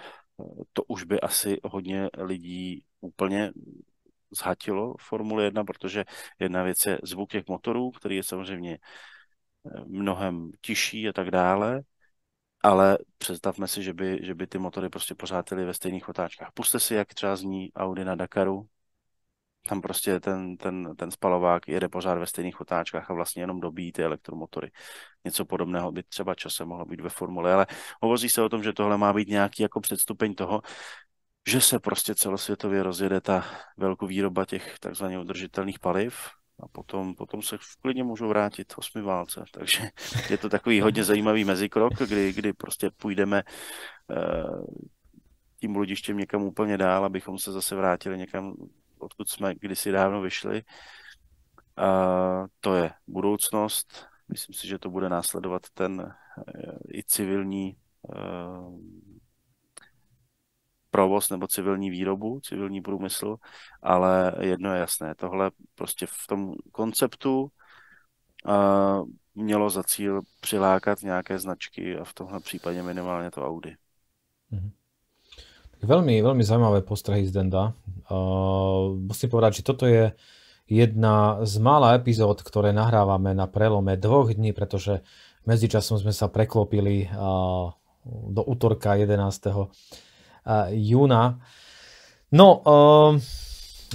to už by asi hodně lidí úplně zhatilo Formule 1, protože jedna věc je zvuk těch motorů, který je samozřejmě mnohem tiší a tak dále, ale představme si, že by, že by ty motory prostě pořád jeli ve stejných otáčkách. Puste si, jak třeba zní Audi na Dakaru, tam prostě ten, ten, ten spalovák jede pořád ve stejných otáčkách a vlastně jenom dobíjí ty elektromotory. Něco podobného by třeba časem mohlo být ve formule, ale hovoří se o tom, že tohle má být nějaký jako předstupeň toho, že se prostě celosvětově rozjede ta velkou výroba těch takzvaně udržitelných paliv, a potom, potom se v klidně můžou vrátit osmi válce. Takže je to takový hodně zajímavý mezikrok, kdy, kdy prostě půjdeme eh, tím lodištěm někam úplně dál, abychom se zase vrátili někam, odkud jsme kdysi dávno vyšli. A to je budoucnost. Myslím si, že to bude následovat ten eh, i civilní eh, provoz nebo civilní výrobu, civilní průmysl, ale jedno je jasné, tohle prostě v tom konceptu uh, mělo za cíl přilákat nějaké značky a v tomhle případě minimálně to Audi. Mhm. Tak velmi, velmi zajímavé postrehy z Denda. Uh, musím povedať, že toto je jedna z mála epizód, ktoré nahrávame na prelome dvoch dní, pretože medzičasom sme sa preklopili uh, do útorka 11 Eh, júna. No, uh,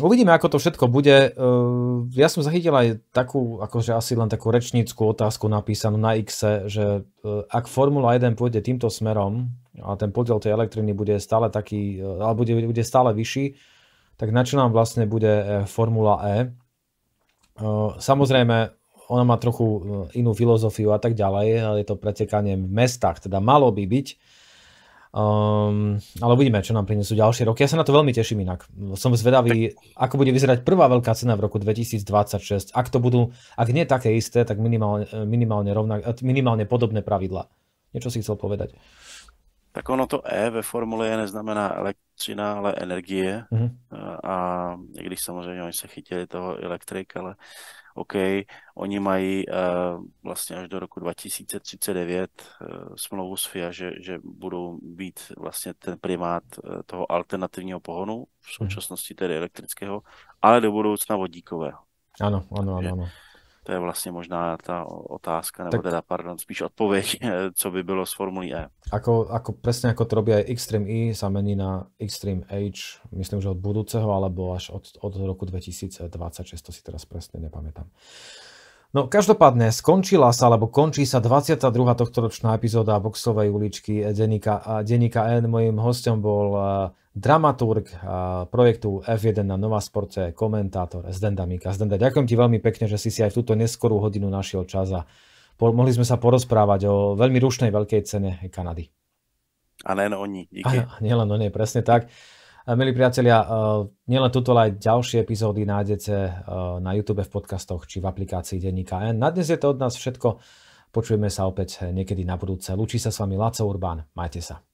uvidíme, ako to všetko bude. Uh, ja som zachytil aj takú, akože asi len takú rečníckú otázku napísanú na X, že uh, ak Formula 1 pôjde týmto smerom a ten podiel tej elektriny bude stále taký, uh, alebo bude, bude stále vyšší, tak na čo nám vlastne bude Formula E? Uh, samozrejme, ona má trochu inú filozofiu a tak ďalej, ale je to pretekanie v mestách, teda malo by byť Um, ale uvidíme, čo nám prinesú ďalšie roky. Ja sa na to veľmi teším inak. Som zvedavý, tak. ako bude vyzerať prvá veľká cena v roku 2026. Ak to budú, ak nie také isté, tak minimálne, eh, minimálne, rovna, eh, minimálne podobné pravidlá. Niečo si chcel povedať. Tak ono to E ve formule je neznamená elektřina, ale energie. Mm-hmm. A i když samozřejmě oni sa chytili toho elektrik, ale OK, oni mají uh, eh, vlastně až do roku 2039 uh, eh, smlouvu s FIA, že, že budou být vlastně ten primát uh, toho alternativního pohonu, v mhm. současnosti tedy elektrického, ale do budoucna vodíkového. Ano, ano, ano. ano. To je vlastne možná tá otázka, nebo tak... teda, pardon, spíš odpoveď, co by bylo s Formulí E. Ako, ako presne ako to robí aj Xtreme E, sa mení na Xtreme H, myslím, že od budúceho, alebo až od, od roku 2026, to si teraz presne nepamätám. No každopádne skončila sa, alebo končí sa 22. tohtoročná epizóda boxovej uličky Denika N. Mojím hostom bol dramaturg projektu F1 na Nova Sporte, komentátor Zdenda Mika. Zdenda, ďakujem ti veľmi pekne, že si si aj v túto neskorú hodinu našiel čas a mohli sme sa porozprávať o veľmi rušnej veľkej cene Kanady. A len no, o ní, díky. A nielen o nej, presne tak. Milí priatelia, eh, nielen tuto, ale aj ďalšie epizódy nájdete eh, na YouTube, v podcastoch či v aplikácii Denníka N. Na dnes je to od nás všetko. Počujeme sa opäť niekedy na budúce. Lúči sa s vami Laco Urbán. Majte sa.